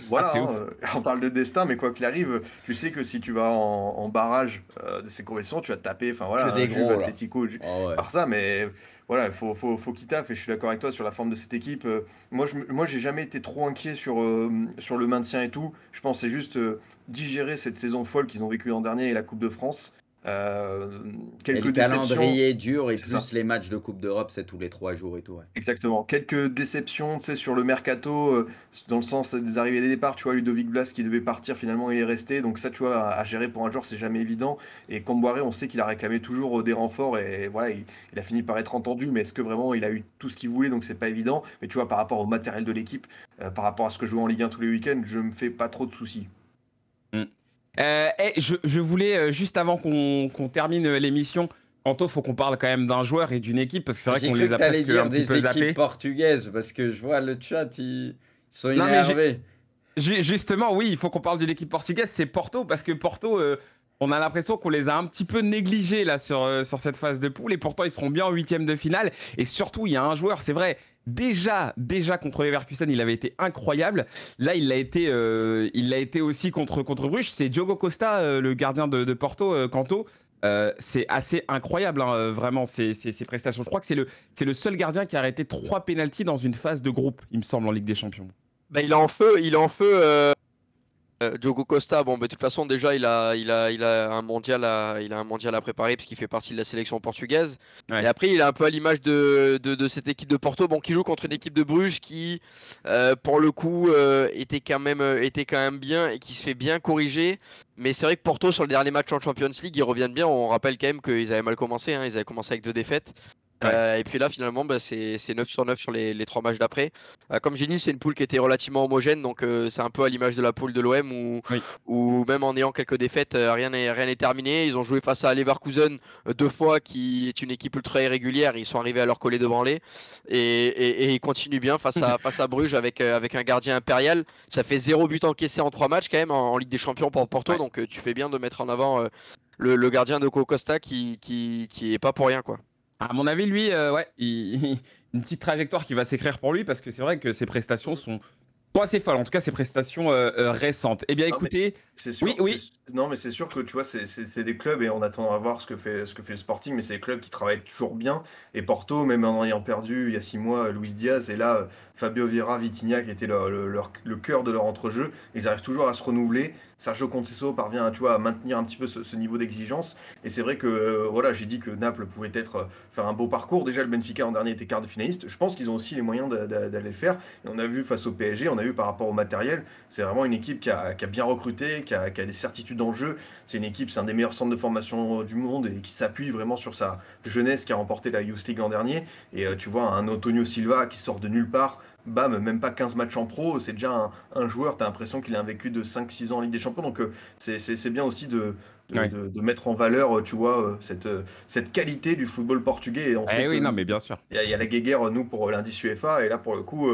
Voilà, ah, hein, euh, on parle de destin, mais quoi qu'il arrive, tu sais que si tu vas en, barrage euh, de ces compétitions, tu vas te taper. Enfin voilà, des gros, Atletico, oh, mais voilà, il faut, faut, qu'il taffe et je suis d'accord avec toi sur la forme de cette équipe. Euh, moi, je moi, j'ai jamais été trop inquiet sur, sur le maintien et tout. Je pensais juste digérer cette saison folle qu'ils ont vécue l'an dernier et la Coupe de France. Euh, quelques déceptions. le calendrier dur et plus les matchs de Coupe d'Europe, c'est tous les trois jours et tout. Exactement. Quelques déceptions, sur le mercato, euh, dans le sens des arrivées et des départs. Tu vois, Ludovic Blas qui devait partir, finalement, il est resté. Donc ça, tu vois, à, gérer pour un joueur, c'est jamais évident. Et Camboiré, on sait qu'il a réclamé toujours euh, des renforts et voilà, il, a fini par être entendu. Mais est-ce que vraiment il a eu tout ce qu'il voulait Donc c'est pas évident. Mais tu vois, par rapport au matériel de l'équipe, par rapport à ce que je joue en Ligue 1 tous les week-ends, je me fais pas trop de soucis et euh, eh, je, voulais, euh, juste avant qu'on termine l'émission, Anto, faut qu'on parle quand même d'un joueur et d'une équipe, parce que c'est vrai qu'on les a presque des équipes portugaises, parce que je vois le chat, ils sont énervés. Non, Justement, oui, il faut qu'on parle d'une équipe portugaise, c'est Porto, parce que Porto, euh, on a l'impression qu'on les a un petit peu négligés là euh, sur, cette phase de poule et pourtant ils seront bien en huitième de finale. Et surtout, il y a un joueur, c'est vrai, déjà, déjà contre Leverkusen, il avait été incroyable. Là, il l'a été, euh, il l'a été aussi contre, contre Bruges. C'est Diogo Costa, euh, le gardien de, Porto, Canto. c'est assez incroyable, hein, vraiment, ces, ces, prestations. Je crois que c'est le, le seul gardien qui a arrêté trois pénalties dans une phase de groupe, il me semble, en Ligue des Champions. Bah, il est en feu, il est en feu euh, Diogo Costa, bon, de toute façon, déjà, il a, il a, il a un mondial à, il a un mondial à préparer puisqu'il fait partie de la sélection portugaise. Et après, il est un peu à l'image de, cette équipe de Porto, bon, qui joue contre une équipe de Bruges qui, euh, pour le coup, euh, était quand même, était quand même bien et qui se fait bien corriger. Mais c'est vrai que Porto, sur le dernier match en Champions League, ils reviennent bien. On rappelle quand même qu'ils avaient mal commencé. Hein. Ils avaient commencé avec deux défaites. Euh, et puis là, finalement, bah, c'est 9 sur 9 sur les, 3 trois matchs d'après. Euh, comme j'ai dit, c'est une poule qui était relativement homogène, donc euh, c'est un peu à l'image de la poule de l'OM où, même en ayant quelques défaites, rien n'est rien terminé. Ils ont joué face à Leverkusen deux fois, qui est une équipe ultra irrégulière. Ils sont arrivés à leur coller devant les et, ils continuent bien face à face à Bruges avec avec un gardien impérial. Ça fait zéro but encaissé en 3 matchs quand même en, Ligue des Champions pour Porto, donc tu fais bien de mettre en avant le, gardien de Costa qui, qui qui est pas pour rien quoi. À mon avis, lui, euh, ouais, une petite trajectoire qui va s'écrire pour lui parce que c'est vrai que ses prestations sont pas assez folles. En tout cas, ses prestations euh, euh, récentes. Eh bien, écoutez, c'est sûr, oui, Non, mais c'est sûr que tu vois, c'est des clubs et on attend voir ce que fait ce que fait le Sporting, mais c'est des clubs qui travaillent toujours bien. Et Porto, même en ayant perdu il y a six mois Luis Diaz, est là Fabio Vieira, Vitinha, qui était le, cœur de leur entrejeu. Ils arrivent toujours à se renouveler. Sergio Conceso parvient tu vois, à maintenir un petit peu ce, niveau d'exigence. Et c'est vrai que euh, voilà, j'ai dit que Naples pouvait être euh, faire un beau parcours. Déjà, le Benfica en dernier était quart de finaliste. Je pense qu'ils ont aussi les moyens d'aller le faire. Et on a vu face au PSG, on a vu par rapport au matériel. C'est vraiment une équipe qui a, bien recruté, qui a, des certitudes en jeu. C'est une équipe, c'est un des meilleurs centres de formation euh, du monde et qui s'appuie vraiment sur sa jeunesse qui a remporté la Youth League l'an dernier. Et tu vois, un Antonio Silva qui sort de nulle part bam, même pas 15 matchs en pro, c'est déjà un, joueur, tu as l'impression qu'il a un vécu de 5-6 ans en Ligue des Champions, donc euh, c'est bien aussi de, de, mettre en valeur, euh, tu vois, euh, cette, cette qualité du football portugais. Eh oui, non, mais bien sûr. Il y, a la guéguerre, nous, pour l'indice UEFA, et là, pour le coup,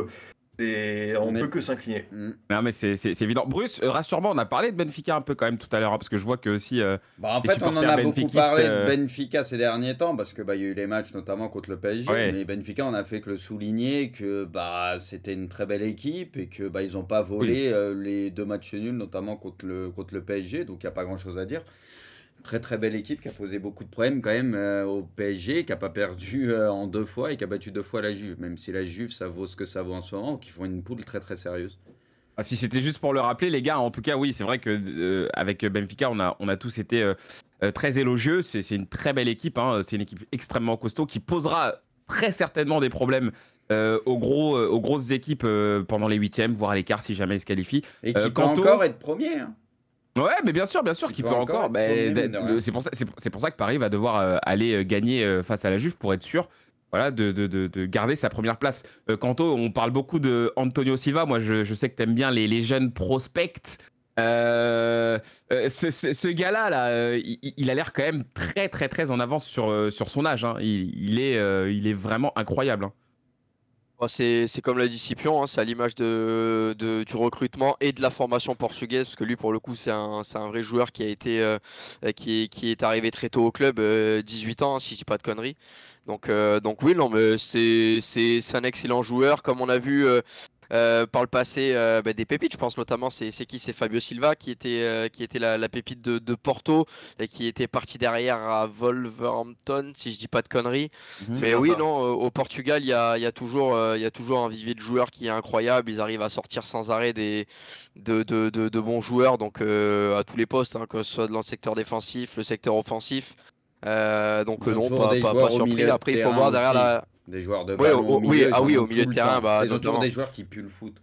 on ne peut que s'incliner. Mm. Non, mais c'est évident. Bruce, euh, rassure-moi, on a parlé de Benfica un peu quand même tout à l'heure, hein, parce que je vois que aussi. Euh, bah, en fait, on en a beaucoup parlé de euh, Benfica ces derniers temps, parce que bah, il y a eu les matchs notamment contre le PSG. Les Mais Benfica, on a fait que le souligner que bah, c'était une très belle équipe et que bah, ils n'ont pas volé les deux matchs nuls, notamment contre le, contre le PSG. Donc il n'y a pas grand-chose à dire. Très très belle équipe qui a posé beaucoup de problèmes quand même euh, au PSG, qui n'a pas perdu euh, en deux fois et qui a battu deux fois la Juve, même si la Juve ça vaut ce que ça vaut en ce moment, qui font une poule très très sérieuse. Ah, si c'était juste pour le rappeler les gars, en tout cas oui c'est vrai que euh, avec Benfica on a, on a tous été très élogieux, c'est une très belle équipe, hein. c'est une équipe extrêmement costaud qui posera très certainement des problèmes aux, gros, aux grosses équipes pendant les huitièmes, voire à l'écart si jamais ils se qualifient. Et qui peut encore être premier. Hein. Ouais, mais bien sûr, bien sûr qu'il peut encore. c'est pour, pour, ça que Paris va devoir euh, aller euh, gagner euh, face à la Juve pour être sûr voilà, de, de, garder sa première place. Euh, on parle beaucoup de Antonio Silva. Moi, je, sais que tu aimes bien les, jeunes prospects. ce, gars-là, là, il, a l'air quand même très, très, très en avance sur, sur son âge. Hein. Il, est, il est vraiment incroyable. Hein. C'est comme l'a discipline, hein, c'est à l'image de, de, du recrutement et de la formation portugaise, parce que lui, pour le coup, c'est un, un, vrai joueur qui, a été, euh, euh, qui, est, qui, est, arrivé très tôt au club, 18 euh, ans, hein, si je dis pas de conneries. Donc, donc oui, non, mais c'est un excellent joueur. Comme on a vu, euh, par le passé, euh, bah, des pépites, je pense notamment, c'est qui C'est Fabio Silva qui était, euh, qui était la, pépite de, Porto et qui était parti derrière à Wolverhampton, si je dis pas de conneries. Mhm. Mais oui, non, au Portugal, il y a, y, a toujours, y a toujours un vivier de joueurs qui est incroyable. Ils arrivent à sortir sans arrêt des, de, de, de, bons joueurs, donc à tous les postes, hein, que ce soit dans le secteur défensif, le secteur offensif. donc non, pas, surpris. Après, il faut voir derrière la des joueurs de oui, ah oui, au milieu de terrain. Bah, c'est des joueurs qui puent le foot.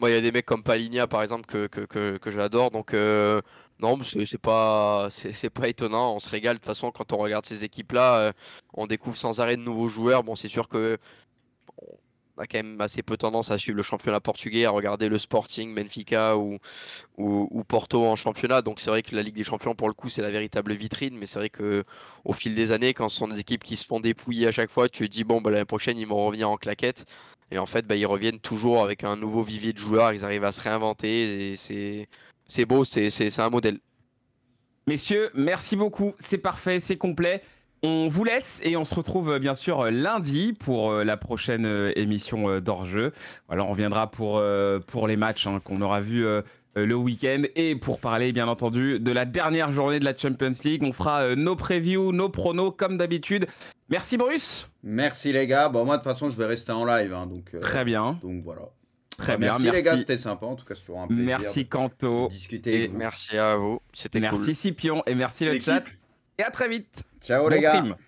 Moi, il y a des mecs comme Palinia, par exemple, que, j'adore. Donc, euh, non, c'est pas, c'est pas étonnant. On se régale de toute façon quand on regarde ces équipes-là. Euh, on découvre sans arrêt de nouveaux joueurs. Bon, c'est sûr que on a quand même assez peu tendance à suivre le championnat portugais, à regarder le Sporting, Benfica ou, Porto en championnat. Donc c'est vrai que la Ligue des Champions, pour le coup, c'est la véritable vitrine. Mais c'est vrai que au fil des années, quand ce sont des équipes qui se font dépouiller à chaque fois, tu te dis bon, bah, l'année prochaine, ils vont revenir en claquette. Et en fait, bah, ils reviennent toujours avec un nouveau vivier de joueurs. Ils arrivent à se réinventer. Et c'est, c'est beau, c'est, c'est un modèle. Messieurs, merci beaucoup. C'est parfait, c'est complet. On vous laisse et on se retrouve euh, bien sûr lundi pour euh, la prochaine euh, émission d'Orjeu. Alors on reviendra pour, pour les matchs hein, qu'on aura vus le week-end et pour parler bien entendu de la dernière journée de la Champions League. On fera nos previews, nos pronos comme d'habitude. Merci Bruce. Merci les gars. Bon moi de toute façon je vais rester en live hein, donc. Très bien. Donc voilà. Très bien. Merci, les gars, c'était sympa. En tout cas, toujours un plaisir. Merci Kanto. merci à vous. C'était cool. Merci Scipion et merci le chat. Et à très vite. Ciao, no regà. Steam.